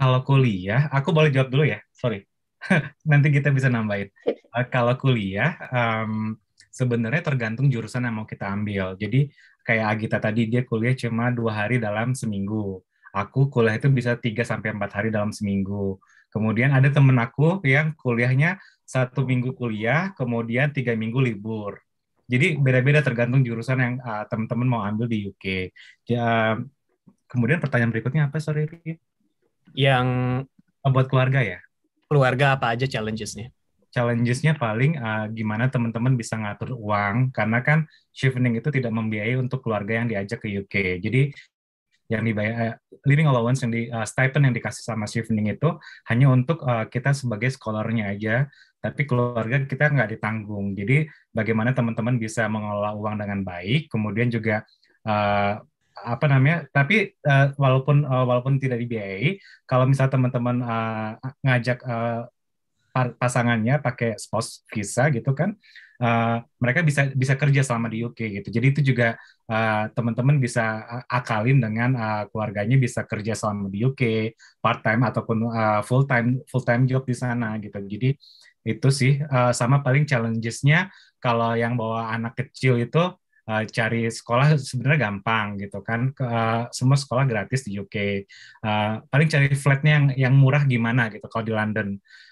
Kalau kuliah, aku boleh jawab dulu ya? Sorry. Nanti kita bisa nambahin. Eh, kalau kuliah, um, sebenarnya tergantung jurusan yang mau kita ambil. Jadi kayak Agita tadi, dia kuliah cuma dua hari dalam seminggu. Aku kuliah itu bisa 3 sampai empat hari dalam seminggu. Kemudian ada temen aku yang kuliahnya satu minggu kuliah, kemudian tiga minggu libur. Jadi beda-beda tergantung jurusan yang uh, eh, teman-teman mau ambil di UK. Ya, kemudian pertanyaan berikutnya apa, sorry? Yang oh, buat keluarga ya? Keluarga apa aja challengesnya? Challengesnya paling uh, gimana teman-teman bisa ngatur uang, karena kan shifting itu tidak membiayai untuk keluarga yang diajak ke UK. Jadi yang dibayar eh, living allowance yang di uh, stipend yang dikasih sama syuting itu hanya untuk uh, kita sebagai scholarnya aja tapi keluarga kita nggak ditanggung jadi bagaimana teman-teman bisa mengelola uang dengan baik kemudian juga uh, apa namanya tapi uh, walaupun uh, walaupun tidak dibiayai kalau misalnya teman-teman uh, ngajak uh, pasangannya pakai spouse visa gitu kan Eh, mereka bisa bisa kerja selama di UK gitu. Jadi itu juga uh, teman-teman bisa eh, akalin dengan uh, keluarganya bisa kerja selama di UK part time ataupun uh, full time full time job di sana gitu. Jadi itu sih uh, sama paling challengesnya kalau yang bawa anak kecil itu uh, cari sekolah sebenarnya gampang gitu kan uh, semua sekolah gratis di UK uh, eh, paling cari flatnya yang yang murah gimana gitu kalau di London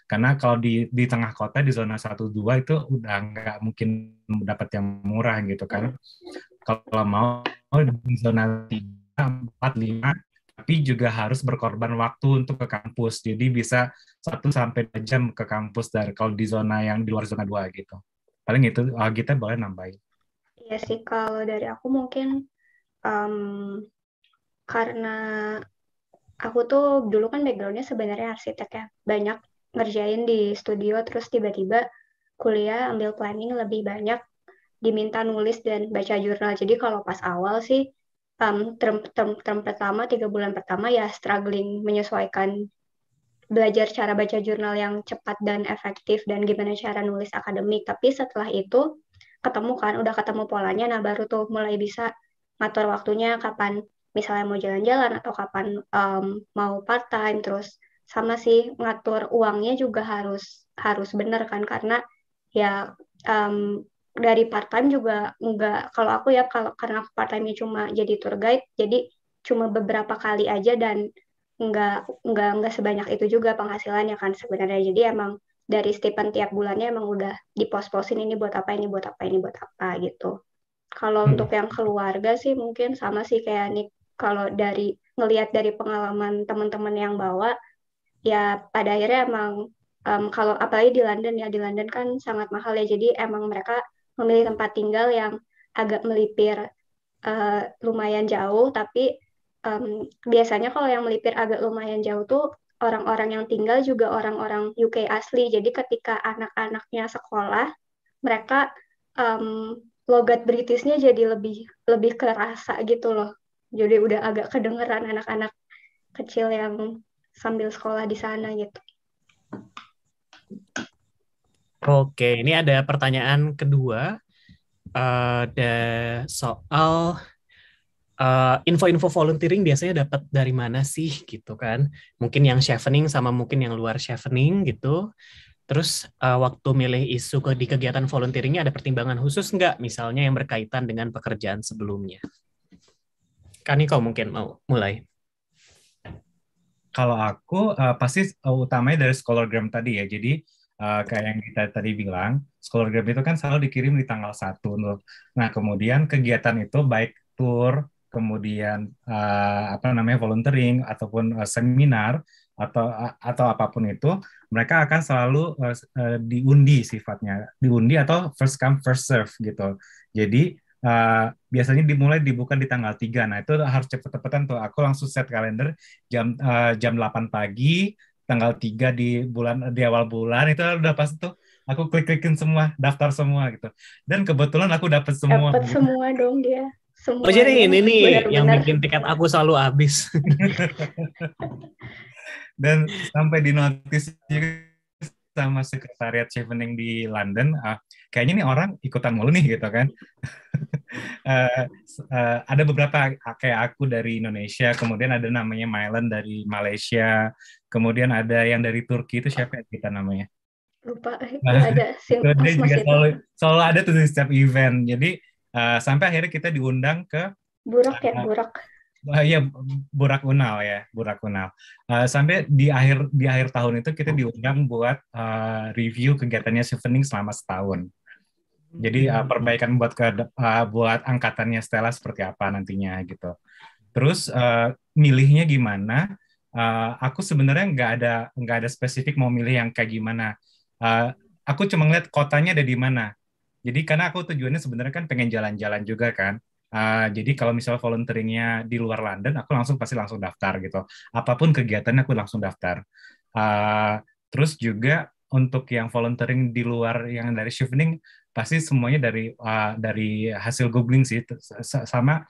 karena kalau di di tengah kota di zona 1 2 itu udah nggak mungkin dapat yang murah gitu kan kalau mau di zona 3 4 5 tapi juga harus berkorban waktu untuk ke kampus. Jadi bisa satu sampai 2 jam ke kampus dari kalau di zona yang di luar zona dua gitu. Paling itu kita boleh nambahin ya sih kalau dari aku mungkin um, karena aku tuh dulu kan backgroundnya sebenarnya arsitek ya banyak ngerjain di studio terus tiba-tiba kuliah ambil planning lebih banyak diminta nulis dan baca jurnal jadi kalau pas awal sih um, term, term, term pertama tiga bulan pertama ya struggling menyesuaikan belajar cara baca jurnal yang cepat dan efektif dan gimana cara nulis akademik tapi setelah itu ketemu kan udah ketemu polanya nah baru tuh mulai bisa ngatur waktunya kapan misalnya mau jalan-jalan atau kapan um, mau part time terus sama sih ngatur uangnya juga harus harus bener kan karena ya um, dari part time juga nggak kalau aku ya kalau karena part time ya cuma jadi tour guide jadi cuma beberapa kali aja dan nggak nggak nggak sebanyak itu juga penghasilannya kan sebenarnya jadi emang dari stipend tiap bulannya emang udah dipos-posin ini buat apa ini buat apa ini buat apa gitu. Kalau hmm. untuk yang keluarga sih mungkin sama sih kayak nih kalau dari ngelihat dari pengalaman teman-teman yang bawa ya pada akhirnya emang um, kalau apalagi di London ya di London kan sangat mahal ya jadi emang mereka memilih tempat tinggal yang agak melipir uh, lumayan jauh tapi um, biasanya kalau yang melipir agak lumayan jauh tuh orang-orang yang tinggal juga orang-orang UK asli. Jadi ketika anak-anaknya sekolah, mereka um, logat Britishnya jadi lebih lebih kerasa gitu loh. Jadi udah agak kedengeran anak-anak kecil yang sambil sekolah di sana gitu. Oke, ini ada pertanyaan kedua. Eh, ada uh, soal Eh, info-info uh, volunteering biasanya dapat dari mana sih gitu kan? Mungkin yang chevening sama mungkin yang luar chevening gitu. Terus uh, waktu milih isu ke di kegiatan volunteeringnya ada pertimbangan khusus nggak? Misalnya yang berkaitan dengan pekerjaan sebelumnya. Kaniko mungkin mau mulai. Kalau aku uh, pasti uh, utamanya dari scholargram tadi ya. Jadi uh, kayak yang kita tadi bilang, scholargram itu kan selalu dikirim di tanggal 1. Nah, kemudian kegiatan itu baik tour kemudian uh, apa namanya volunteering ataupun uh, seminar atau uh, atau apapun itu mereka akan selalu uh, uh, diundi sifatnya diundi atau first come first serve gitu jadi uh, biasanya dimulai dibuka di tanggal 3 nah itu harus cepet-cepetan tuh aku langsung set kalender jam uh, jam 8 pagi tanggal 3 di bulan di awal bulan itu udah pas tuh aku klik-klikin semua daftar semua gitu dan kebetulan aku dapat semua dapat gitu. semua dong dia ya. Semua oh jadi ini nih yang bikin tiket aku selalu habis. Dan sampai di notis sama sekretariat Chevening di London, uh, kayaknya nih orang ikutan mulu nih gitu kan. uh, uh, ada beberapa ah, kayak aku dari Indonesia, kemudian ada namanya Mylan dari Malaysia, kemudian ada yang dari Turki itu siapa yang kita namanya? Lupa, nah, ada sih. juga selalu, selalu ada tuh di setiap event. Jadi Eh, sampai akhirnya kita diundang ke Burak ya uh, Burak uh, oh, ya Burak Unal ya Burak Unal uh, sampai di akhir di akhir tahun itu kita diundang buat uh, review kegiatannya Sevening selama setahun jadi uh, perbaikan buat ke uh, buat angkatannya Stella seperti apa nantinya gitu terus uh, milihnya gimana uh, aku sebenarnya nggak ada nggak ada spesifik mau milih yang kayak gimana uh, aku cuma ngeliat kotanya ada di mana jadi karena aku tujuannya sebenarnya kan pengen jalan-jalan juga kan. Uh, jadi kalau misalnya volunteeringnya di luar London, aku langsung pasti langsung daftar gitu. Apapun kegiatannya aku langsung daftar. Uh, terus juga untuk yang volunteering di luar yang dari shifting pasti semuanya dari uh, dari hasil googling sih sama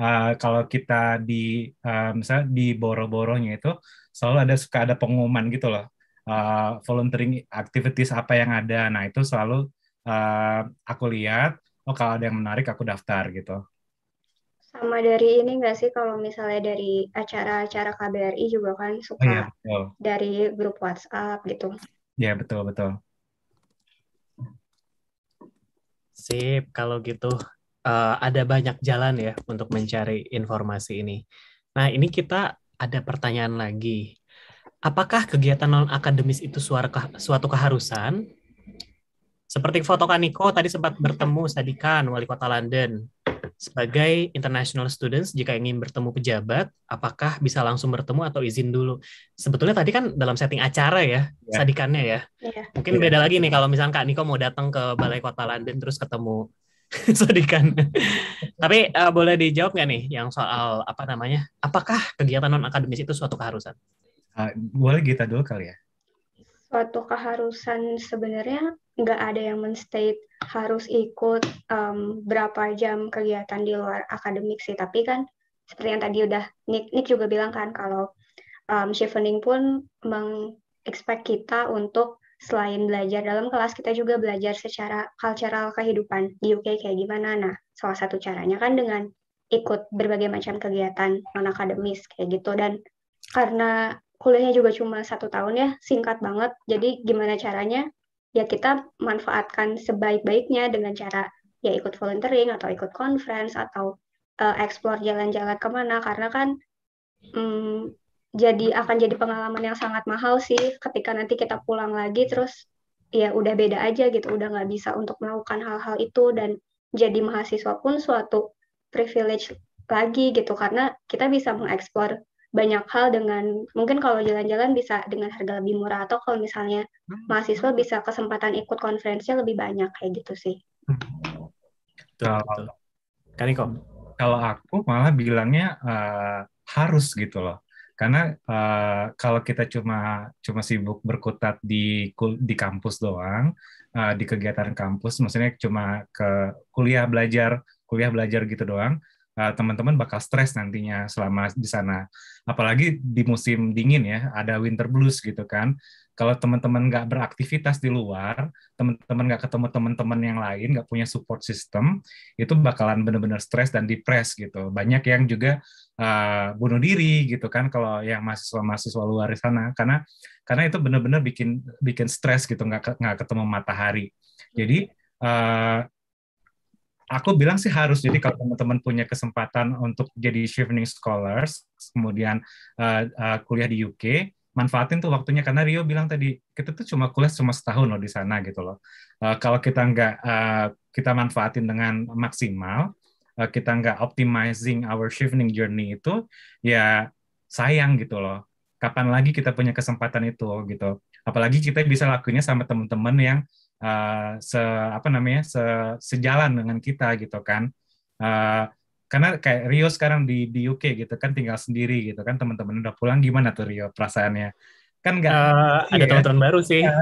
uh, kalau kita di uh, misalnya di boro-boronya itu selalu ada suka ada pengumuman gitu loh uh, volunteering activities apa yang ada nah itu selalu uh, aku lihat oh kalau ada yang menarik aku daftar gitu sama dari ini nggak sih kalau misalnya dari acara-acara KBRI juga kan suka oh, iya, betul. dari grup WhatsApp gitu ya betul betul sip kalau gitu uh, ada banyak jalan ya untuk mencari informasi ini nah ini kita ada pertanyaan lagi apakah kegiatan non akademis itu suara suatu keharusan seperti foto Kaniko tadi sempat bertemu Sadikan, wali kota London. Sebagai international students, jika ingin bertemu pejabat, apakah bisa langsung bertemu atau izin dulu? Sebetulnya tadi kan dalam setting acara ya, yeah. Sadikannya ya. Yeah. Mungkin yeah. beda lagi nih kalau misalnya Kak Niko mau datang ke balai kota London terus ketemu Sadikan. Tapi uh, boleh dijawab nggak nih yang soal apa namanya? Apakah kegiatan non akademis itu suatu keharusan? Uh, boleh kita dulu kali ya suatu keharusan sebenarnya nggak ada yang menstate harus ikut um, berapa jam kegiatan di luar akademik sih tapi kan seperti yang tadi udah Nick Nick juga bilang kan kalau um, shifting pun mengexpect kita untuk selain belajar dalam kelas kita juga belajar secara cultural kehidupan di UK kayak gimana nah salah satu caranya kan dengan ikut berbagai macam kegiatan non akademis kayak gitu dan karena kuliahnya juga cuma satu tahun ya, singkat banget. Jadi gimana caranya? Ya kita manfaatkan sebaik-baiknya dengan cara ya ikut volunteering atau ikut conference atau uh, explore jalan-jalan kemana karena kan um, jadi akan jadi pengalaman yang sangat mahal sih ketika nanti kita pulang lagi terus ya udah beda aja gitu udah nggak bisa untuk melakukan hal-hal itu dan jadi mahasiswa pun suatu privilege lagi gitu karena kita bisa mengeksplor banyak hal dengan mungkin kalau jalan-jalan bisa dengan harga lebih murah atau kalau misalnya hmm. mahasiswa bisa kesempatan ikut konferensinya lebih banyak kayak gitu sih. Betul. Kan kok kalau aku malah bilangnya uh, harus gitu loh. Karena uh, kalau kita cuma cuma sibuk berkutat di di kampus doang, uh, di kegiatan kampus, maksudnya cuma ke kuliah belajar, kuliah belajar gitu doang, Eh, teman-teman bakal stres nantinya selama di sana. Apalagi di musim dingin ya, ada winter blues gitu kan. Kalau teman-teman nggak beraktivitas di luar, teman-teman nggak ketemu teman-teman yang lain, nggak punya support system, itu bakalan benar-benar stres dan depres gitu. Banyak yang juga uh, bunuh diri gitu kan kalau yang mahasiswa-mahasiswa luar di sana karena karena itu benar-benar bikin bikin stres gitu nggak nggak ketemu matahari jadi eh, aku bilang sih harus jadi kalau teman-teman punya kesempatan untuk jadi shifting Scholars, kemudian uh, uh, kuliah di UK, manfaatin tuh waktunya karena Rio bilang tadi kita tuh cuma kuliah cuma setahun loh di sana gitu loh. Uh, kalau kita nggak uh, kita manfaatin dengan maksimal, uh, kita nggak optimizing our shifting journey itu, ya sayang gitu loh. Kapan lagi kita punya kesempatan itu gitu. Apalagi kita bisa lakuinnya sama teman-teman yang uh, se apa namanya se, sejalan dengan kita gitu kan uh, karena kayak Rio sekarang di di UK gitu kan tinggal sendiri gitu kan teman-teman udah pulang gimana tuh Rio perasaannya kan nggak uh, ada teman teman-teman baru sih iya.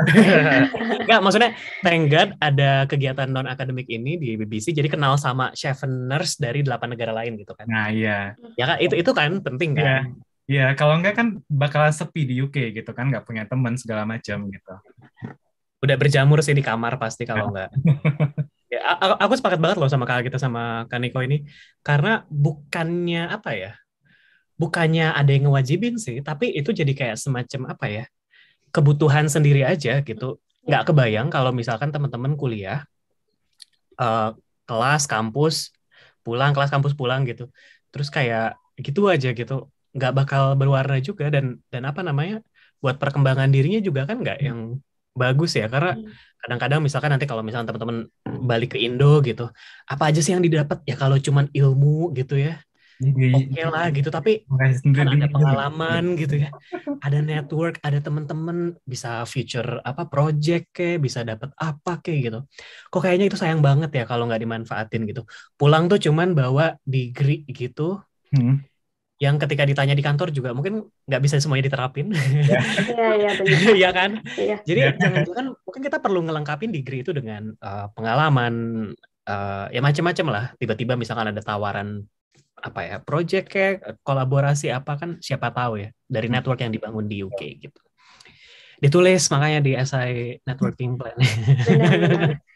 nggak maksudnya tenggat ada kegiatan non akademik ini di BBC jadi kenal sama chef nurse dari delapan negara lain gitu kan nah iya ya kan itu itu kan penting iya. kan yeah. Iya, kalau enggak kan bakalan sepi di UK gitu kan, nggak punya teman segala macam gitu udah berjamur sih di kamar pasti kalau enggak. Iya. ya, aku, aku sepakat banget loh sama kakak kita sama Kak Niko ini karena bukannya apa ya? Bukannya ada yang ngewajibin sih, tapi itu jadi kayak semacam apa ya? kebutuhan sendiri aja gitu. Nggak kebayang kalau misalkan teman-teman kuliah uh, kelas kampus pulang kelas kampus pulang gitu. Terus kayak gitu aja gitu. Nggak bakal berwarna juga dan dan apa namanya? buat perkembangan dirinya juga kan nggak hmm. yang bagus ya karena hmm. kadang-kadang misalkan nanti kalau misalkan teman-teman hmm. balik ke Indo gitu apa aja sih yang didapat ya kalau cuman ilmu gitu ya iya, iya, iya, oke okay lah gitu tapi kan ada pengalaman gitu ya ada network ada teman-teman bisa future apa project ke bisa dapat apa ke gitu kok kayaknya itu sayang banget ya kalau nggak dimanfaatin gitu pulang tuh cuman bawa degree gitu hmm yang ketika ditanya di kantor juga mungkin nggak bisa semuanya diterapin. Iya, iya Iya, iya kan? Yeah. Jadi jangan-jangan iya. kan, mungkin kita perlu ngelengkapin degree itu dengan uh, pengalaman uh, ya macam-macam lah. Tiba-tiba misalkan ada tawaran apa ya, project kayak kolaborasi apa kan siapa tahu ya dari hmm. network yang dibangun di UK gitu. Ditulis makanya di SI networking plan. Benar, benar.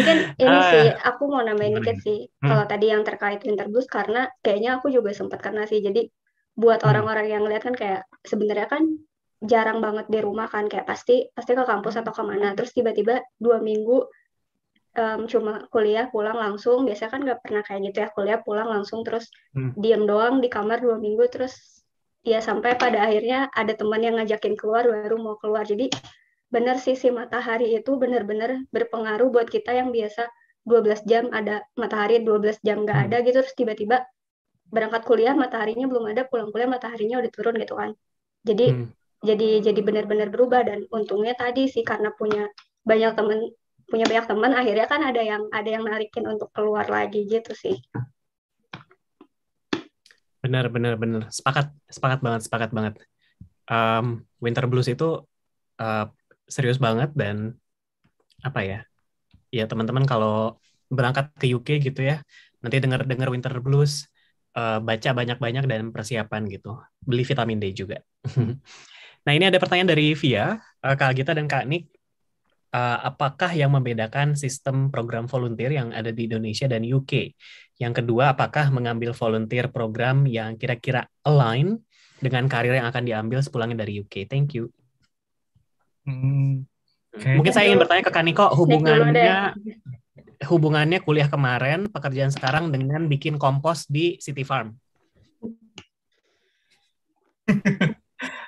Mungkin ini ah, sih, aku mau ini dikit sih. Hmm. Kalau tadi yang terkait interbus karena kayaknya aku juga sempat karena sih. Jadi buat hmm. orang-orang yang lihat kan kayak sebenarnya kan jarang banget di rumah kan kayak pasti pasti ke kampus atau kemana terus tiba-tiba dua minggu um, cuma kuliah pulang langsung biasanya kan nggak pernah kayak gitu ya kuliah pulang langsung terus hmm. diem doang di kamar dua minggu terus ya sampai pada akhirnya ada teman yang ngajakin keluar baru mau keluar jadi benar sisi matahari itu benar-benar berpengaruh buat kita yang biasa 12 jam ada matahari 12 jam nggak hmm. ada gitu terus tiba-tiba berangkat kuliah mataharinya belum ada pulang kuliah mataharinya udah turun gitu kan jadi hmm. jadi jadi benar-benar berubah dan untungnya tadi sih karena punya banyak temen punya banyak teman akhirnya kan ada yang ada yang narikin untuk keluar lagi gitu sih benar benar benar sepakat sepakat banget sepakat banget um, winter blues itu uh, serius banget dan apa ya ya teman-teman kalau berangkat ke UK gitu ya nanti denger dengar Winter Blues uh, baca banyak-banyak dan persiapan gitu beli vitamin D juga nah ini ada pertanyaan dari Via uh, Kak Gita dan Kak Nick uh, eh, apakah yang membedakan sistem program volunteer yang ada di Indonesia dan UK yang kedua apakah mengambil volunteer program yang kira-kira align dengan karir yang akan diambil sepulangnya dari UK thank you Okay. Mm-hmm. Mungkin saya ingin bertanya ke Kaniko hubungannya hubungannya kuliah kemarin, pekerjaan sekarang dengan bikin kompos di City Farm.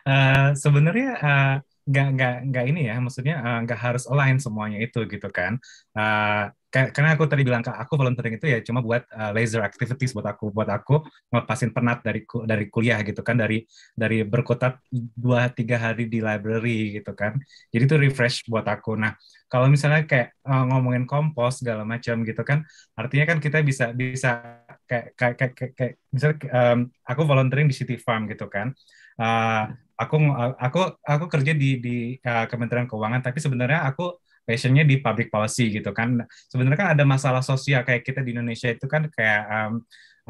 uh, sebenarnya uh, nggak nggak nggak ini ya maksudnya eh, nggak uh, harus online semuanya itu gitu kan uh, karena aku tadi bilang ke aku volunteering itu ya cuma buat uh, laser activities buat aku buat aku ngelepasin penat dari dari kuliah gitu kan dari dari berkutat dua tiga hari di library gitu kan jadi itu refresh buat aku nah kalau misalnya kayak uh, ngomongin kompos segala macam gitu kan artinya kan kita bisa bisa kayak kayak kayak, kayak, kayak misalnya um, aku volunteering di City Farm gitu kan uh, aku aku aku kerja di di uh, Kementerian Keuangan tapi sebenarnya aku passionnya di public policy gitu kan sebenarnya kan ada masalah sosial kayak kita di Indonesia itu kan kayak um,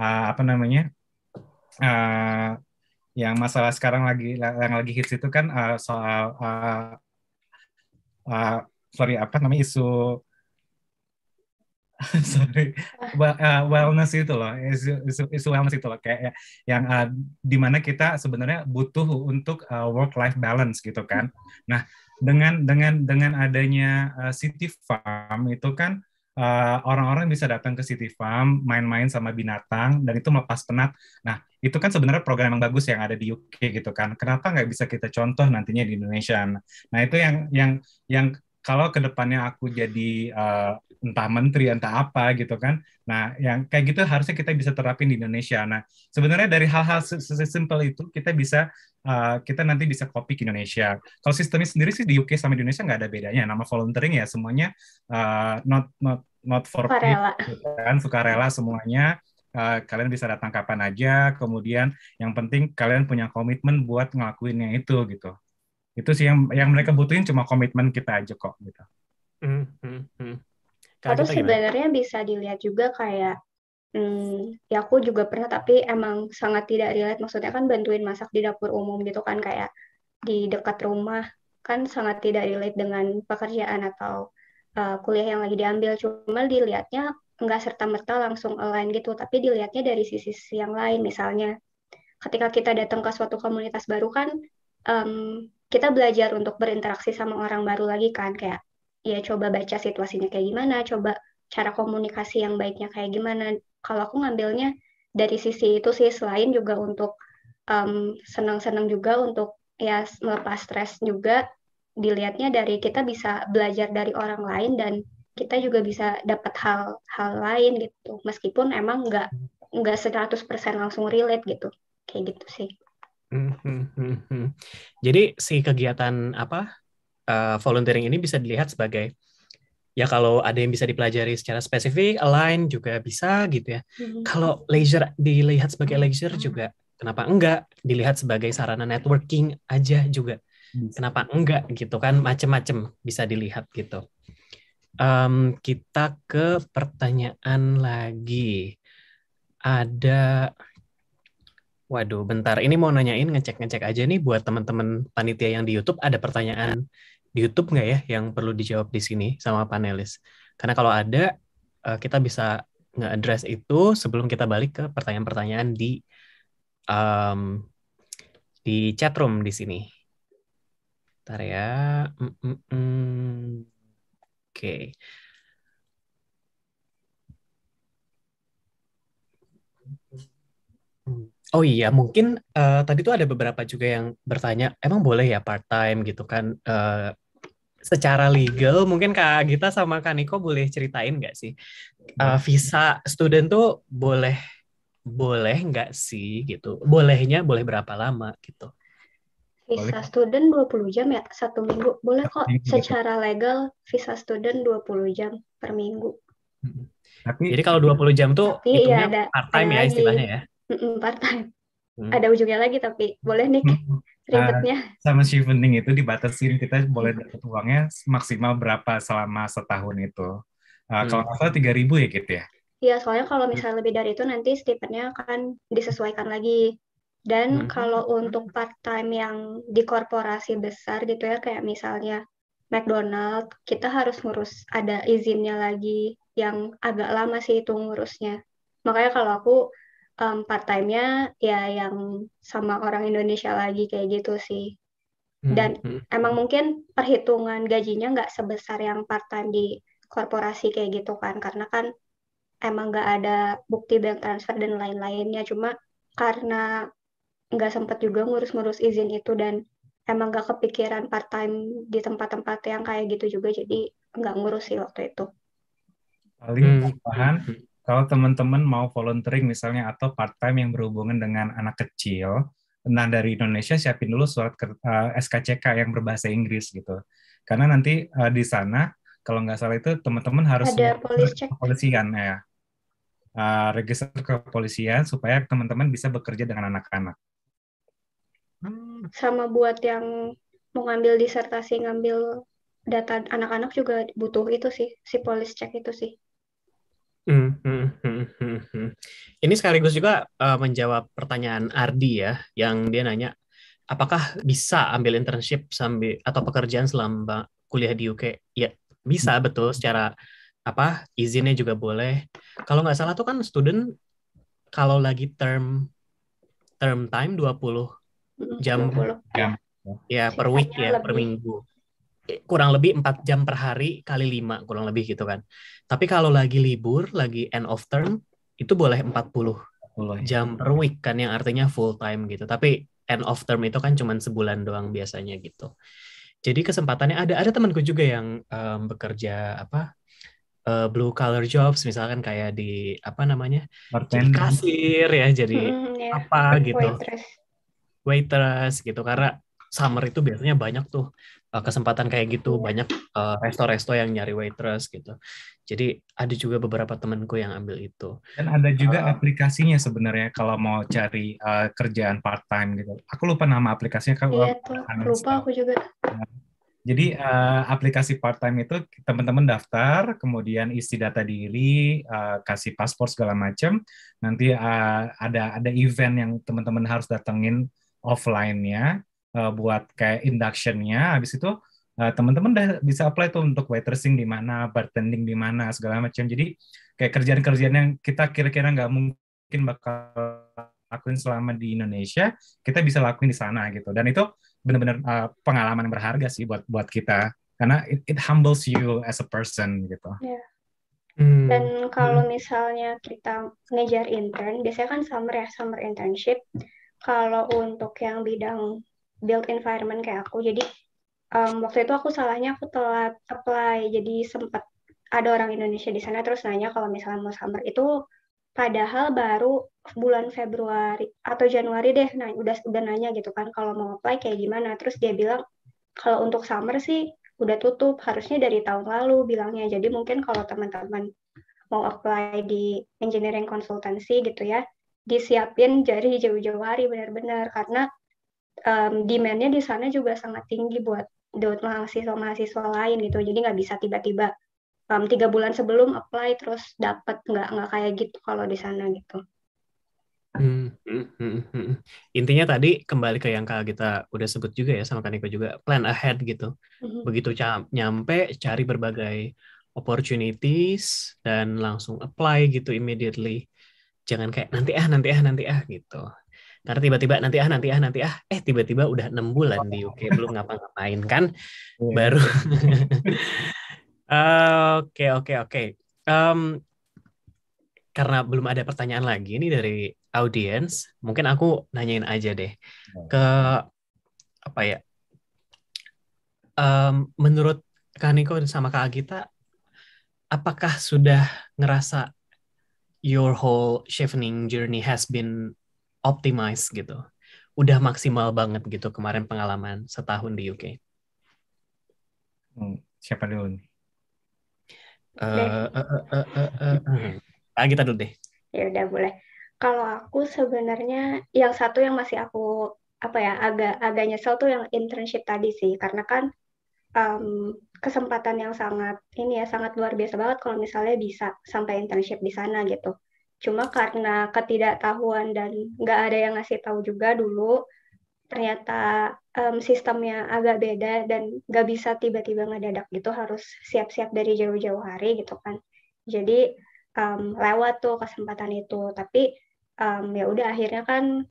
uh, apa namanya uh, yang masalah sekarang lagi yang lagi hits itu kan uh, soal uh, uh, sorry apa namanya isu sorry well, uh, wellness itu loh isu, isu, isu wellness itu loh kayak yang uh, dimana kita sebenarnya butuh untuk uh, work life balance gitu kan nah dengan dengan dengan adanya uh, City Farm itu kan eh, orang-orang uh, bisa datang ke City Farm, main-main sama binatang, dan itu melepas penat. Nah, itu kan sebenarnya program yang bagus yang ada di UK gitu kan. Kenapa nggak bisa kita contoh nantinya di Indonesia? Nah, itu yang yang yang kalau kedepannya aku jadi uh, entah menteri entah apa gitu kan nah yang kayak gitu harusnya kita bisa terapin di Indonesia nah sebenarnya dari hal-hal sesimpel itu kita bisa uh, kita nanti bisa copy ke Indonesia kalau sistemnya sendiri sih di UK sama di Indonesia nggak ada bedanya nama volunteering ya semuanya uh, not not not for free Kan? gitu kan sukarela semuanya Uh, kalian bisa datang kapan aja, kemudian yang penting kalian punya komitmen buat ngelakuinnya itu gitu itu sih yang yang mereka butuhin cuma komitmen kita aja kok gitu. Mm, -hmm. hmm, hmm. Atau sebenarnya bisa dilihat juga kayak Hmm, ya aku juga pernah tapi emang sangat tidak relate maksudnya kan bantuin masak di dapur umum gitu kan kayak di dekat rumah kan sangat tidak relate dengan pekerjaan atau uh, kuliah yang lagi diambil cuma dilihatnya nggak serta merta langsung online gitu tapi dilihatnya dari sisi-sisi yang lain misalnya ketika kita datang ke suatu komunitas baru kan um, kita belajar untuk berinteraksi sama orang baru lagi kan kayak ya coba baca situasinya kayak gimana, coba cara komunikasi yang baiknya kayak gimana. Kalau aku ngambilnya dari sisi itu sih selain juga untuk um, senang-senang juga untuk ya melepas stres juga dilihatnya dari kita bisa belajar dari orang lain dan kita juga bisa dapat hal-hal lain gitu meskipun emang nggak nggak 100% langsung relate gitu kayak gitu sih. Hmm, hmm, hmm, Jadi si kegiatan apa uh, volunteering ini bisa dilihat sebagai ya kalau ada yang bisa dipelajari secara spesifik, align juga bisa gitu ya. Mm-hmm. Kalau leisure dilihat sebagai mm-hmm. leisure juga, kenapa enggak? Dilihat sebagai sarana networking aja juga, kenapa enggak gitu kan? Macem-macem bisa dilihat gitu. Um, kita ke pertanyaan lagi. Ada, waduh, bentar. Ini mau nanyain ngecek-ngecek aja nih buat teman-teman panitia yang di YouTube ada pertanyaan di YouTube nggak ya yang perlu dijawab di sini sama panelis? Karena kalau ada, uh, kita bisa nge-address itu sebelum kita balik ke pertanyaan-pertanyaan di um, di chatroom di sini. Bentar ya. Mm, mm, mm. Oke. Okay. Oh iya, mungkin uh, tadi tuh ada beberapa juga yang bertanya, emang boleh ya part time gitu kan uh, secara legal mungkin Kak Gita sama Kak Niko boleh ceritain nggak sih uh, visa student tuh boleh boleh nggak sih gitu bolehnya boleh berapa lama gitu Visa student 20 jam ya, satu minggu. Boleh kok gitu. secara legal visa student 20 jam per minggu. Tapi, Jadi kalau 20 jam tuh tapi ya ada, part time ya ada ya lagi. istilahnya ya? Part time. Hmm. Ada ujungnya lagi tapi boleh nih ribetnya. Uh, sama penting itu dibatasi kita boleh dapat uangnya maksimal berapa selama setahun itu. Uh, hmm. Kalau nggak salah tiga ribu ya gitu ya. Iya, soalnya kalau misalnya lebih dari itu nanti stipendnya akan disesuaikan lagi. Dan hmm. kalau untuk part time yang di korporasi besar gitu ya, kayak misalnya McDonald, kita harus ngurus ada izinnya lagi yang agak lama sih itu ngurusnya. Makanya kalau aku um, part time-nya ya yang sama orang Indonesia lagi kayak gitu sih. Hmm, dan hmm, hmm. emang mungkin perhitungan gajinya nggak sebesar yang part time di korporasi kayak gitu kan karena kan emang nggak ada bukti bank transfer dan lain-lainnya cuma karena nggak sempat juga ngurus-ngurus izin itu dan emang nggak kepikiran part time di tempat-tempat yang kayak gitu juga jadi nggak ngurus sih waktu itu paling hmm kalau teman-teman mau volunteering misalnya atau part time yang berhubungan dengan anak kecil, nah dari Indonesia siapin dulu surat uh, eh, SKCK yang berbahasa Inggris gitu. Karena nanti uh, di sana kalau nggak salah itu teman-teman harus ada kepolisian ya. Uh, register kepolisian supaya teman-teman bisa bekerja dengan anak-anak. Sama buat yang mau ngambil disertasi, ngambil data anak-anak juga butuh itu sih, si polis cek itu sih. Hmm, hmm, hmm, hmm, Ini sekaligus juga uh, menjawab pertanyaan Ardi ya, yang dia nanya apakah bisa ambil internship sambil atau pekerjaan selama kuliah di UK? Ya bisa betul secara apa izinnya juga boleh. Kalau nggak salah tuh kan student kalau lagi term term time 20 jam 20. jam ya per week ya, ya per minggu kurang lebih empat jam per hari kali lima kurang lebih gitu kan. Tapi kalau lagi libur, lagi end of term itu boleh 40 jam per week kan yang artinya full time gitu. Tapi end of term itu kan cuma sebulan doang biasanya gitu. Jadi kesempatannya ada ada temanku juga yang um, bekerja apa uh, blue collar jobs misalkan kayak di apa namanya Bartender. jadi kasir ya jadi hmm, yeah. apa gitu. Waitress. gitu waitress gitu karena summer itu biasanya banyak tuh uh, kesempatan kayak gitu banyak resto eh, resto-resto yang nyari waitress gitu jadi ada juga beberapa temanku yang ambil itu dan ada juga uh, aplikasinya sebenarnya kalau mau cari uh, kerjaan part time gitu aku lupa nama aplikasinya kan iya, lupa aku juga nah, jadi uh, aplikasi part time itu teman-teman daftar, kemudian isi data diri, uh, kasih paspor segala macam. Nanti uh, ada ada event yang teman-teman harus datengin offline-nya uh, buat kayak inductionnya habis itu uh, teman-teman bisa apply tuh untuk waitressing di mana bartending di mana segala macam jadi kayak kerjaan-kerjaan yang kita kira-kira nggak mungkin bakal lakuin selama di Indonesia kita bisa lakuin di sana gitu dan itu benar-benar uh, eh, pengalaman berharga sih buat buat kita karena it, it humbles you as a person gitu. Yeah. Hmm. Dan kalau hmm. misalnya kita ngejar intern, biasanya kan summer ya summer internship. Kalau untuk yang bidang build environment kayak aku jadi um, waktu itu aku salahnya aku telat apply jadi sempat ada orang Indonesia di sana terus nanya kalau misalnya mau summer itu padahal baru bulan Februari atau Januari deh nah udah udah nanya gitu kan kalau mau apply kayak gimana terus dia bilang kalau untuk summer sih udah tutup harusnya dari tahun lalu bilangnya jadi mungkin kalau teman-teman mau apply di engineering consultancy gitu ya disiapin dari jauh-jauh hari benar-benar karena um, demandnya di sana juga sangat tinggi buat buat mahasiswa-mahasiswa lain gitu. Jadi nggak bisa tiba-tiba um, tiga bulan sebelum apply terus dapat nggak nggak kayak gitu kalau di sana gitu. Hmm. Hmm, hmm, Intinya tadi kembali ke yang Kak kita udah sebut juga ya sama Kaniko juga plan ahead gitu. Mm-hmm. Begitu nyampe cari berbagai opportunities dan langsung apply gitu immediately. Jangan kayak nanti ah nanti ah nanti ah gitu. Karena tiba-tiba nanti ah nanti ah nanti ah eh tiba-tiba udah enam bulan di UK oh. belum ngapa-ngapain kan iya. baru. Oke oke oke. Karena belum ada pertanyaan lagi ini dari audiens, mungkin aku nanyain aja deh iya. ke apa ya? Um, menurut Kak Niko sama Kak Agita, apakah sudah ngerasa your whole chevening journey has been optimize gitu. Udah maksimal banget gitu kemarin pengalaman setahun di UK. Hmm, siapa dulu nih? Uh, uh, uh, uh, uh, kita dulu deh. Ya udah boleh. Kalau aku sebenarnya yang satu yang masih aku apa ya agak agak nyesel tuh yang internship tadi sih karena kan um, kesempatan yang sangat ini ya sangat luar biasa banget kalau misalnya bisa sampai internship di sana gitu Cuma karena ketidaktahuan dan nggak ada yang ngasih tahu juga dulu, ternyata um, sistemnya agak beda dan nggak bisa tiba-tiba ngedadak gitu harus siap-siap dari jauh-jauh hari gitu kan jadi um, lewat tuh kesempatan itu tapi um, ya udah akhirnya kan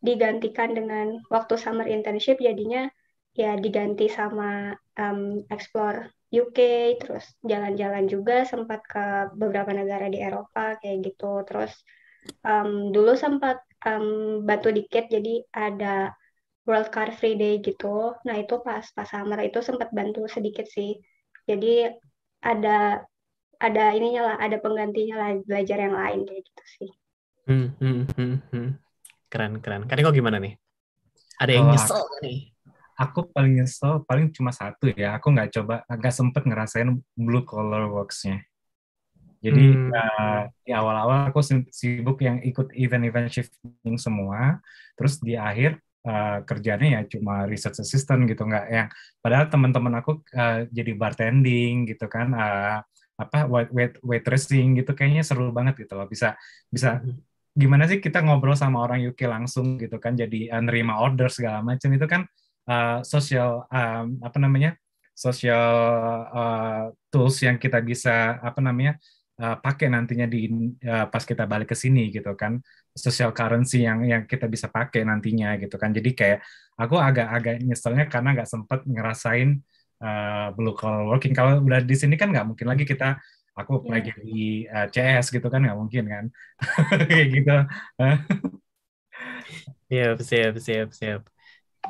digantikan dengan waktu summer internship jadinya ya diganti sama um, explore UK terus jalan-jalan juga sempat ke beberapa negara di Eropa kayak gitu terus um, dulu sempat um, bantu dikit jadi ada World Car Free Day gitu nah itu pas pas summer itu sempat bantu sedikit sih jadi ada ada ininya lah ada penggantinya lah belajar yang lain kayak gitu sih hmm, hmm, hmm, hmm. keren keren kalian kok gimana nih ada yang oh, nyesel nih aku paling nyesel paling cuma satu ya aku nggak coba nggak sempet ngerasain blue collar worksnya jadi hmm. uh, di awal-awal aku sibuk yang ikut event-event shifting semua terus di akhir uh, kerjanya ya cuma research assistant gitu nggak yang padahal teman-teman aku uh, jadi bartending gitu kan uh, apa wait wait waitressing gitu kayaknya seru banget gitu loh bisa bisa gimana sih kita ngobrol sama orang UK langsung gitu kan jadi uh, nerima order segala macam itu kan uh, sosial um, apa namanya sosial uh, tools yang kita bisa apa namanya uh, pakai nantinya di uh, pas kita balik ke sini gitu kan sosial currency yang yang kita bisa pakai nantinya gitu kan jadi kayak aku agak-agak nyeselnya karena nggak sempet ngerasain uh, blue collar working kalau udah di sini kan nggak mungkin lagi kita aku yeah. lagi di uh, CS gitu kan nggak mungkin kan kayak gitu iya, siap siap siap siap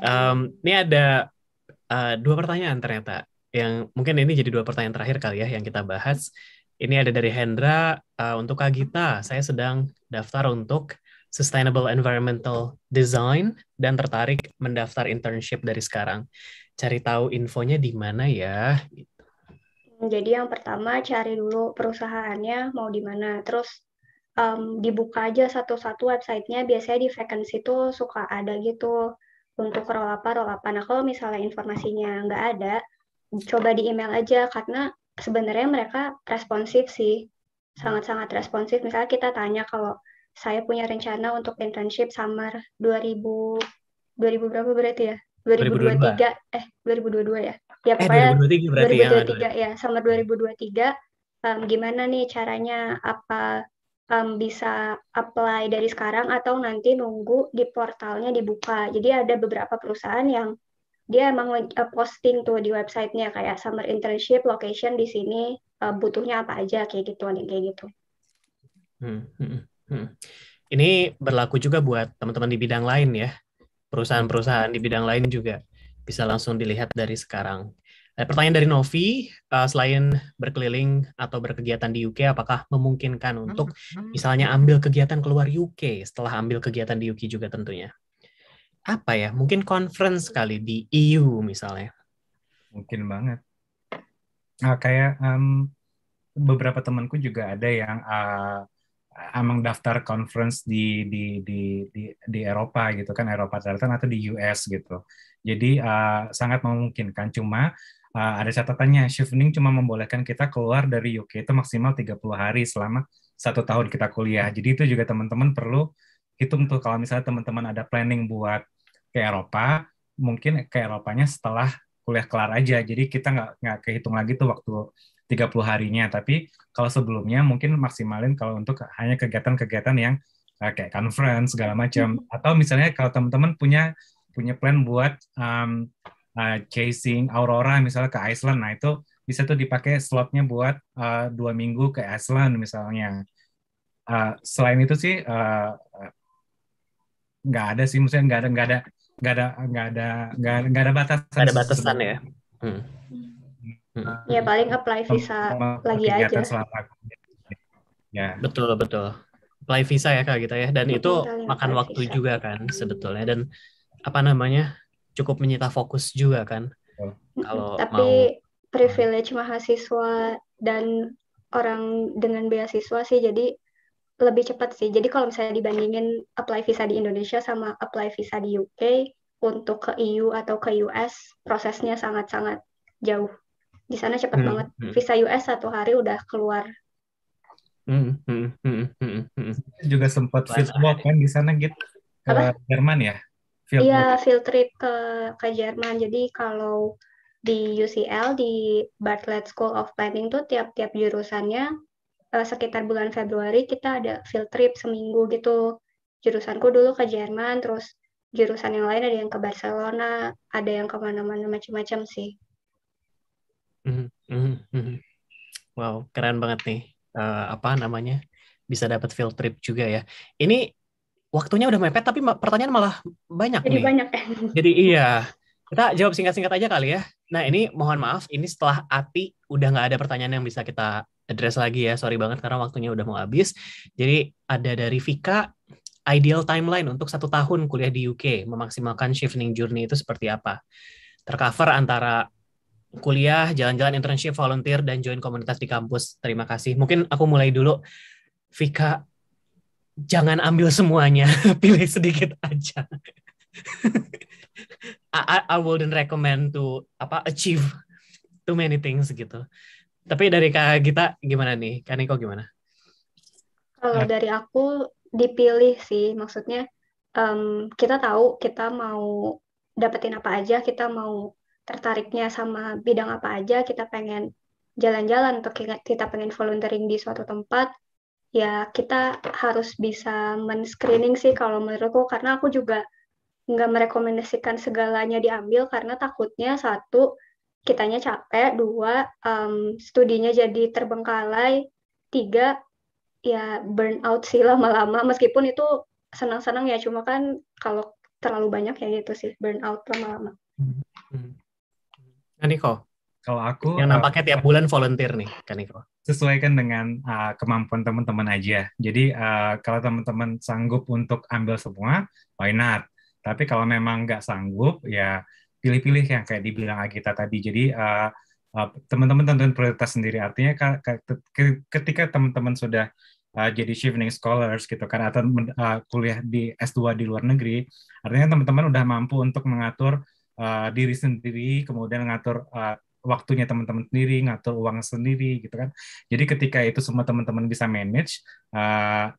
Um, ini ada uh, dua pertanyaan ternyata. Yang mungkin ini jadi dua pertanyaan terakhir kali ya yang kita bahas. Ini ada dari Hendra uh, untuk Kak Gita. Saya sedang daftar untuk Sustainable Environmental Design dan tertarik mendaftar internship dari sekarang. Cari tahu infonya di mana ya? Hmm, jadi yang pertama cari dulu perusahaannya mau di mana, terus um, dibuka aja satu-satu websitenya. Biasanya di vacancy itu suka ada gitu untuk roll apa roll apa. Nah kalau misalnya informasinya nggak ada, coba di email aja karena sebenarnya mereka responsif sih, sangat-sangat responsif. Misalnya kita tanya kalau saya punya rencana untuk internship summer 2000 2000 berapa berarti ya? 2023 2022. eh 2022 ya. Ya eh, 2023 berarti 2023 ya. 2023 ya. ya, summer 2023 um, gimana nih caranya apa um, bisa apply dari sekarang atau nanti nunggu di portalnya dibuka. Jadi ada beberapa perusahaan yang dia emang posting tuh di websitenya kayak summer internship location di sini uh, butuhnya apa aja kayak gitu kayak gitu. Hmm, hmm, hmm. Ini berlaku juga buat teman-teman di bidang lain ya, perusahaan-perusahaan di bidang lain juga bisa langsung dilihat dari sekarang. Nah, pertanyaan dari Novi, uh, selain berkeliling atau berkegiatan di UK, apakah memungkinkan hmm, untuk hmm. misalnya ambil kegiatan keluar UK setelah ambil kegiatan di UK juga tentunya? Apa ya? Mungkin conference kali di EU misalnya. Mungkin banget. Nah, kayak um, beberapa temanku juga ada yang uh, emang daftar conference di di di di, di Eropa gitu kan Eropa Selatan atau di US gitu. Jadi uh, sangat memungkinkan. Cuma uh, ada catatannya shifting cuma membolehkan kita keluar dari UK itu maksimal 30 hari selama satu tahun kita kuliah. Jadi itu juga teman-teman perlu hitung tuh kalau misalnya teman-teman ada planning buat ke Eropa, mungkin ke Eropanya setelah kuliah kelar aja. Jadi kita nggak nggak kehitung lagi tuh waktu 30 harinya. Tapi kalau sebelumnya mungkin maksimalin kalau untuk hanya kegiatan-kegiatan yang eh, kayak conference segala macam. Mm-hmm. Atau misalnya kalau teman-teman punya punya plan buat um, uh, chasing aurora misalnya ke Iceland. Nah itu bisa tuh dipakai slotnya buat uh, dua minggu ke Iceland misalnya. Uh, selain itu sih uh, uh, nggak uh, ada sih, maksudnya nggak ada nggak ada nggak ada nggak ada nggak ada batasan. nggak ada batasan ya. Hmm. Hmm. hmm. Ya paling apply visa Sama lagi aja. Ya. Betul betul. Apply visa ya kak kita gitu ya dan Betul, itu makan waktu visa. juga kan sebetulnya dan apa namanya cukup menyita fokus juga kan oh. kalau tapi mau... privilege mahasiswa dan orang dengan beasiswa sih jadi lebih cepat sih jadi kalau misalnya dibandingin apply visa di Indonesia sama apply visa di UK untuk ke EU atau ke US prosesnya sangat-sangat jauh di sana cepat hmm, banget hmm. visa US satu hari udah keluar Hmm, hmm, hmm, hmm, hmm. juga sempat visa kan di sana gitu ke Apa? Jerman ya field Iya, field trip ke ke Jerman. Jadi kalau di UCL di Bartlett School of Planning tuh tiap-tiap jurusannya eh, sekitar bulan Februari kita ada field trip seminggu gitu. Jurusanku dulu ke Jerman, terus jurusan yang lain ada yang ke Barcelona, ada yang kemana-mana macam-macam sih. Mhm, mhm, mhm. Wow, keren banget nih. Uh, apa namanya? Bisa dapat field trip juga ya. Ini waktunya udah mepet tapi pertanyaan malah banyak Jadi nih. banyak kan. Jadi iya. Kita jawab singkat-singkat aja kali ya. Nah ini mohon maaf, ini setelah Ati udah nggak ada pertanyaan yang bisa kita address lagi ya. Sorry banget karena waktunya udah mau habis. Jadi ada dari Vika, ideal timeline untuk satu tahun kuliah di UK, memaksimalkan shifting journey itu seperti apa? Tercover antara kuliah, jalan-jalan internship, volunteer, dan join komunitas di kampus. Terima kasih. Mungkin aku mulai dulu. Vika, jangan ambil semuanya, pilih sedikit aja. I, I wouldn't recommend to apa achieve too many things gitu. Tapi dari Kak Gita gimana nih? Kak Niko gimana? Kalau dari aku dipilih sih, maksudnya um, kita tahu kita mau dapetin apa aja, kita mau tertariknya sama bidang apa aja, kita pengen jalan-jalan atau kita pengen volunteering di suatu tempat, ya kita harus bisa men-screening sih kalau menurutku karena aku juga nggak merekomendasikan segalanya diambil karena takutnya satu kitanya capek dua um, studinya jadi terbengkalai tiga ya burn out sih lama-lama meskipun itu senang-senang ya cuma kan kalau terlalu banyak ya gitu sih burn out lama-lama. Hmm, hmm, hmm. Nah, Niko, kalau aku yang eh, nampaknya uh, tiap bulan volunteer nih, kan Niko. Sesuaikan dengan uh, kemampuan teman-teman aja. Jadi uh, kalau teman-teman sanggup untuk ambil semua, why not? Tapi kalau memang nggak sanggup, ya pilih-pilih yang kayak dibilang Agita tadi. Jadi uh, teman-teman tentuin prioritas sendiri. Artinya ketika teman-teman sudah jadi shifting scholars gitu kan atau kuliah di S2 di luar negeri, artinya teman-teman udah mampu untuk mengatur diri sendiri, kemudian mengatur waktunya teman-teman sendiri, ngatur uang sendiri gitu kan. Jadi ketika itu semua teman-teman bisa manage, uh,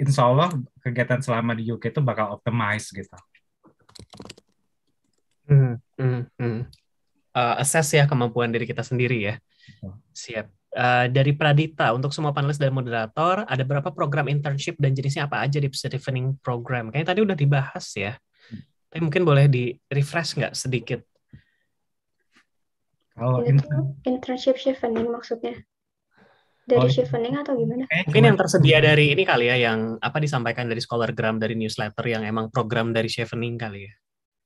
insya Allah kegiatan selama di UK itu bakal optimize gitu. Hmm, hmm, Uh, assess ya kemampuan diri kita sendiri ya. Siap. Uh, dari Pradita, untuk semua panelis dan moderator, ada berapa program internship dan jenisnya apa aja di Strengthening Program? Kayaknya tadi udah dibahas ya. Hmm. Tapi mungkin boleh di-refresh nggak sedikit kalau oh, intern. internship chevening maksudnya. Dari oh, chevening iya. atau gimana? Mungkin yang tersedia dari ini kali ya yang apa disampaikan dari scholargram dari newsletter yang emang program dari chevening kali ya.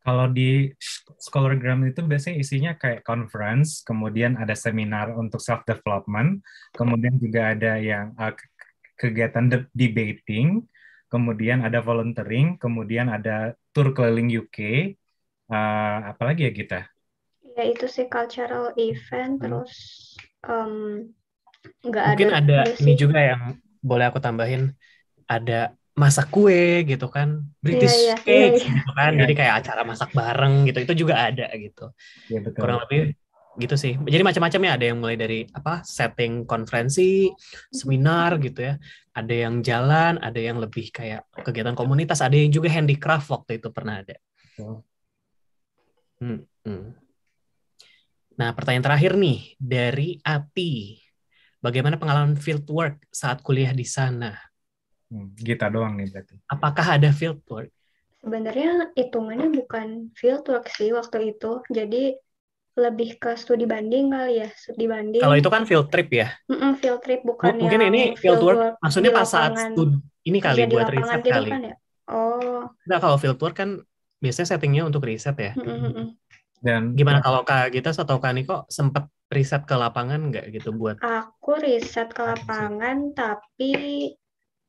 Kalau di scholargram itu biasanya isinya kayak conference, kemudian ada seminar untuk self development, kemudian juga ada yang uh, kegiatan de debating, kemudian ada volunteering, kemudian ada tour keliling UK, uh, ah, apalagi ya kita ya itu sih cultural event hmm. terus um, mungkin ada, ada ini juga yang boleh aku tambahin ada masak kue gitu kan British yeah, yeah, cake yeah, yeah. gitu kan yeah. jadi kayak acara masak bareng gitu itu juga ada gitu yeah, betul. kurang lebih gitu sih jadi macam-macam ya ada yang mulai dari apa setting konferensi hmm. seminar gitu ya ada yang jalan ada yang lebih kayak kegiatan komunitas ada yang juga handicraft waktu itu pernah ada hmm, hmm. Nah, pertanyaan terakhir nih dari Ati. Bagaimana pengalaman field work saat kuliah di sana? Gita hmm, doang nih berarti. Apakah ada field work? Sebenarnya hitungannya bukan field work sih waktu itu. Jadi lebih ke studi banding kali ya, studi banding. Kalau itu kan field trip ya? Mm -mm, field trip bukan M oh, Mungkin ini fieldwork, field maksudnya pas saat studi ini kali ya, buat riset kali. Kan ya? Oh. Nah, kalau work kan biasanya settingnya untuk riset ya. Mm -hmm. Dan gimana kalau Kak Gita atau Kak Niko sempat riset ke lapangan nggak gitu buat? Aku riset ke lapangan tapi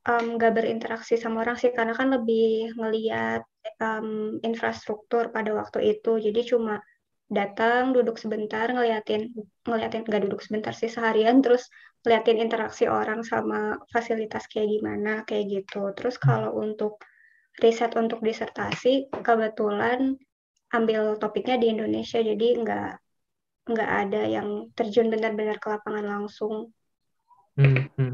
um, berinteraksi sama orang sih karena kan lebih ngeliat um, infrastruktur pada waktu itu. Jadi cuma datang duduk sebentar ngeliatin ngeliatin nggak duduk sebentar sih seharian terus ngeliatin interaksi orang sama fasilitas kayak gimana kayak gitu terus hmm. kalau untuk riset untuk disertasi kebetulan ambil topiknya di Indonesia jadi nggak nggak ada yang terjun benar-benar ke lapangan langsung. Hmm, hmm.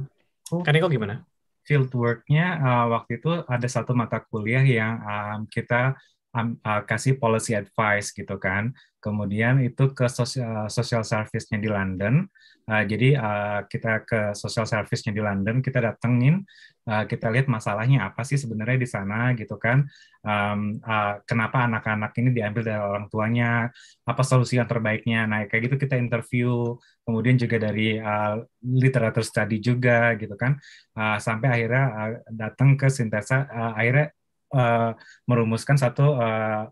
Oh. kok gimana? Fieldworknya uh, waktu itu ada satu mata kuliah yang um, kita Eh, kasih policy advice gitu kan. Kemudian itu ke sosial, eh, social service-nya di London. Eh, jadi kita ke social service-nya di London, kita datengin, kita lihat masalahnya apa sih sebenarnya di sana gitu kan. kenapa anak-anak ini diambil dari orang tuanya, apa solusi yang terbaiknya. Nah kayak gitu kita interview, kemudian juga dari literatur study juga gitu kan. sampai akhirnya uh, datang ke sintesa, akhirnya uh, merumuskan satu uh,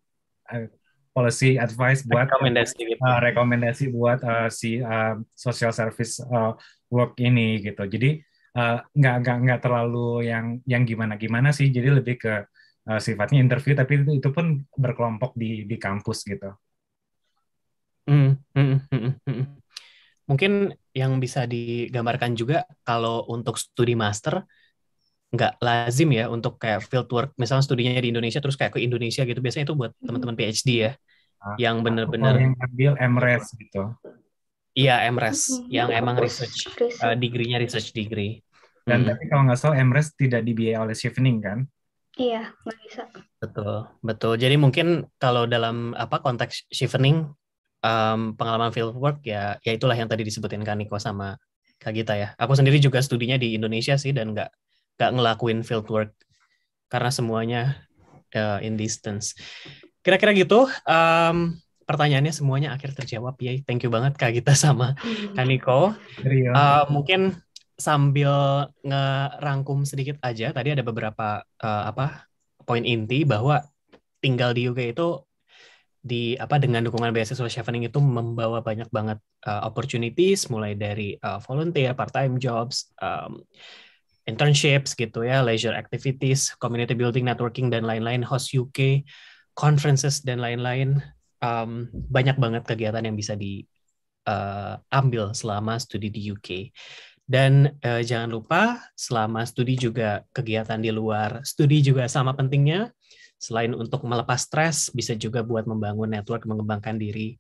policy advice buat rekomendasi gitu. uh, rekomendasi buat uh, si uh, social service uh, work ini gitu. Jadi uh, nggak nggak terlalu yang yang gimana gimana sih. Jadi lebih ke uh, sifatnya interview tapi itu, itu pun berkelompok di di kampus gitu. Hmm, hmm, hmm, Mungkin yang bisa digambarkan juga kalau untuk studi master nggak lazim ya untuk kayak fieldwork misalnya studinya di Indonesia terus kayak ke Indonesia gitu biasanya itu buat hmm. teman-teman PhD ya nah, yang benar ah, bener ambil MRes gitu iya MRes hmm. yang emang research uh, degree-nya research degree dan hmm. tapi kalau nggak salah MRes tidak dibiayai oleh Chevening kan iya nggak bisa betul betul jadi mungkin kalau dalam apa konteks Chevening um, pengalaman fieldwork ya ya itulah yang tadi disebutin Kak Niko sama Kak Gita ya aku sendiri juga studinya di Indonesia sih dan nggak nggak ngelakuin field work karena semuanya uh, in distance. Kira-kira gitu. Um, pertanyaannya semuanya akhir terjawab ya. Thank you banget Kak Gita sama Kak Niko. Uh, mungkin sambil ngerangkum sedikit aja tadi ada beberapa uh, apa poin inti bahwa tinggal di UK itu di apa dengan dukungan beasiswa Chevening itu membawa banyak banget uh, opportunities mulai dari uh, volunteer, part time jobs, um, internships gitu ya, leisure activities, community building, networking dan lain-lain, host UK, conferences dan lain-lain. Um, banyak banget kegiatan yang bisa diambil uh, selama studi di UK. Dan uh, jangan lupa selama studi juga kegiatan di luar studi juga sama pentingnya. Selain untuk melepas stres, bisa juga buat membangun network, mengembangkan diri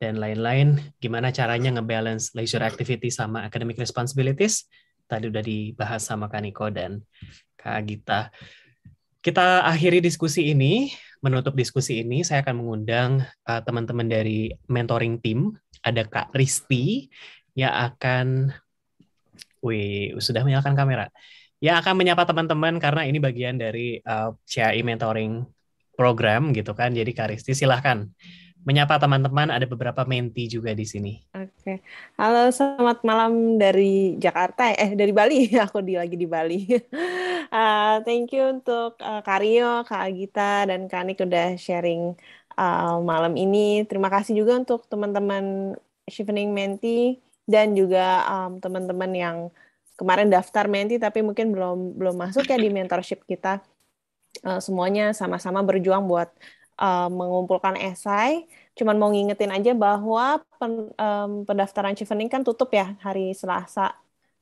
dan lain-lain. Gimana caranya ngebalance leisure activity sama academic responsibilities? tadi udah dibahas sama Kak Niko dan Kak Gita. Kita akhiri diskusi ini. Menutup diskusi ini, saya akan mengundang uh, teman-teman dari mentoring team. Ada Kak Risti yang akan... Wih, sudah menyalakan kamera. Yang akan menyapa teman-teman karena ini bagian dari uh, eh, CAI e Mentoring Program gitu kan. Jadi Kak Risti silahkan menyapa teman-teman ada beberapa menti juga di sini. Oke. Okay. Halo, selamat malam dari Jakarta eh dari Bali. Aku di lagi di Bali. Uh, thank you untuk uh, eh, Kario, Kak Agita dan Kak Nik udah sharing uh, malam ini. Terima kasih juga untuk teman-teman Shivening Menti dan juga um, teman-teman yang kemarin daftar Menti tapi mungkin belum belum masuk ya di mentorship kita. Uh, semuanya sama-sama berjuang buat uh, mengumpulkan esai. Cuman mau ngingetin aja bahwa pen, um, pendaftaran Chevening kan tutup ya hari Selasa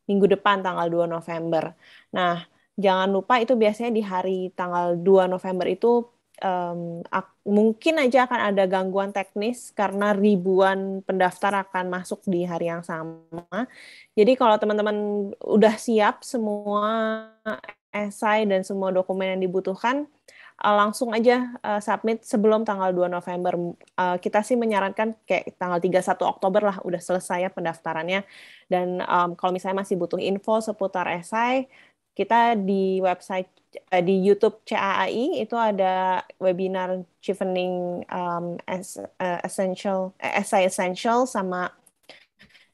minggu depan tanggal 2 November. Nah, jangan lupa itu biasanya di hari tanggal 2 November itu um, mungkin aja akan ada gangguan teknis karena ribuan pendaftar akan masuk di hari yang sama. Jadi kalau teman-teman udah siap semua esai dan semua dokumen yang dibutuhkan, uh, langsung aja uh, submit sebelum tanggal 2 November. Uh, kita sih menyarankan kayak tanggal 31 Oktober lah udah selesai ya pendaftarannya. Dan um, kalau misalnya masih butuh info seputar esai, kita di website di YouTube CAAI itu ada webinar chevening um, essential essay essential sama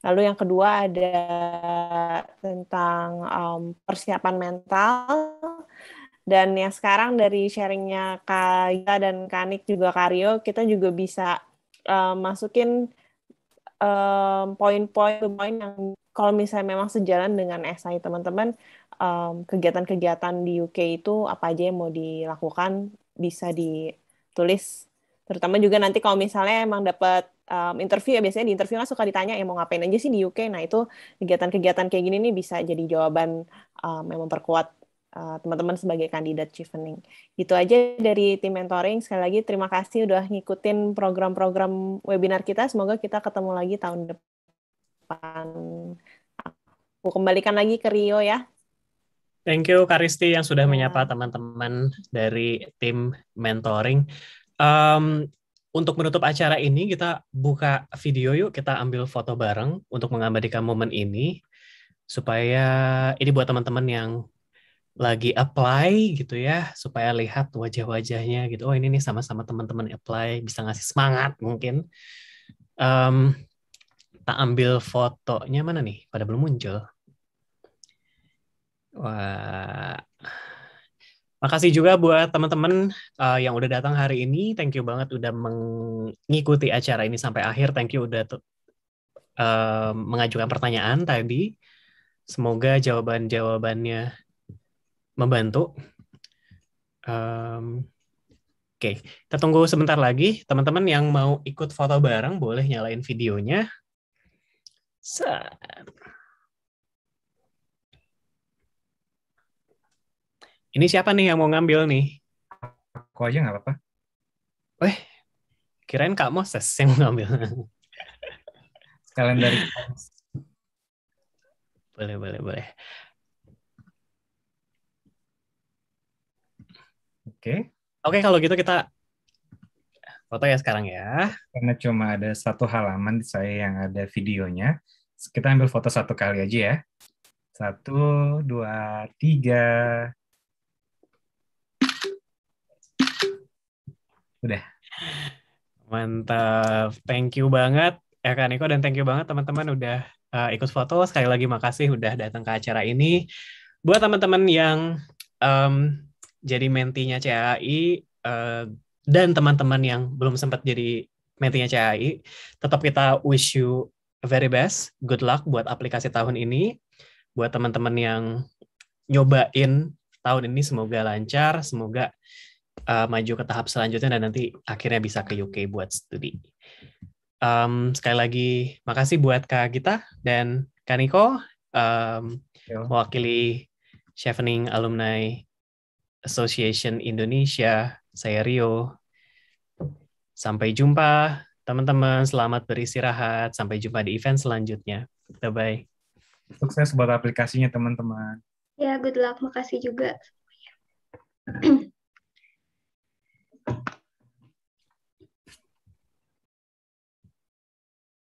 lalu yang kedua ada tentang um, persiapan mental dan yang sekarang dari sharingnya Kaya dan Kanik juga Kario, kita juga bisa uh, masukin eh, poin-poin um, poin yang kalau misalnya memang sejalan dengan SI teman-teman, um, kegiatan-kegiatan di UK itu apa aja yang mau dilakukan bisa ditulis. Terutama juga nanti kalau misalnya emang dapat um, interview ya biasanya di interview kan suka ditanya ya mau ngapain aja sih di UK. Nah itu kegiatan-kegiatan kayak gini nih bisa jadi jawaban um, yang memperkuat Eh, teman-teman uh, sebagai kandidat chiefening, Itu aja dari tim mentoring. Sekali lagi terima kasih udah ngikutin program-program webinar kita. Semoga kita ketemu lagi tahun depan. Aku kembalikan lagi ke Rio ya. Thank you Karisti yang sudah iya. menyapa teman-teman dari tim mentoring. Um, untuk menutup acara ini kita buka video yuk, kita ambil foto bareng untuk mengabadikan momen ini supaya ini buat teman-teman yang lagi apply gitu ya supaya lihat wajah-wajahnya gitu oh ini nih sama-sama teman-teman apply bisa ngasih semangat mungkin um, tak ambil fotonya mana nih pada belum muncul wah makasih juga buat teman-teman uh, yang udah datang hari ini thank you banget udah mengikuti acara ini sampai akhir thank you udah uh, mengajukan pertanyaan tadi semoga jawaban jawabannya membantu. Um, Oke, okay. kita tunggu sebentar lagi. Teman-teman yang mau ikut foto bareng boleh nyalain videonya. Ini siapa nih yang mau ngambil nih? Aku aja nggak apa-apa. eh kirain Kak Moses yang mau ngambil. Kalian dari Boleh, boleh, boleh. Oke. Okay. Oke, okay, kalau gitu kita foto ya sekarang ya. Karena cuma ada satu halaman di saya yang ada videonya. Kita ambil foto satu kali aja ya. Satu, dua, tiga. Udah. Mantap. Thank you banget ya Kak Niko dan thank you banget teman-teman udah uh, ikut foto. Sekali lagi makasih udah datang ke acara ini. Buat teman-teman yang um, jadi mentinya CAI uh, eh, dan teman-teman yang belum sempat jadi mentinya CAI, tetap kita wish you very best, good luck buat aplikasi tahun ini, buat teman-teman yang nyobain tahun ini semoga lancar, semoga uh, maju ke tahap selanjutnya dan nanti akhirnya bisa ke UK buat studi. Um, sekali lagi makasih buat Kak Gita dan Kak Niko um, mewakili Chevening Alumni Association Indonesia. Saya Rio. Sampai jumpa teman-teman. Selamat beristirahat. Sampai jumpa di event selanjutnya. Bye-bye. Sukses buat aplikasinya teman-teman. Ya, good luck. Makasih juga.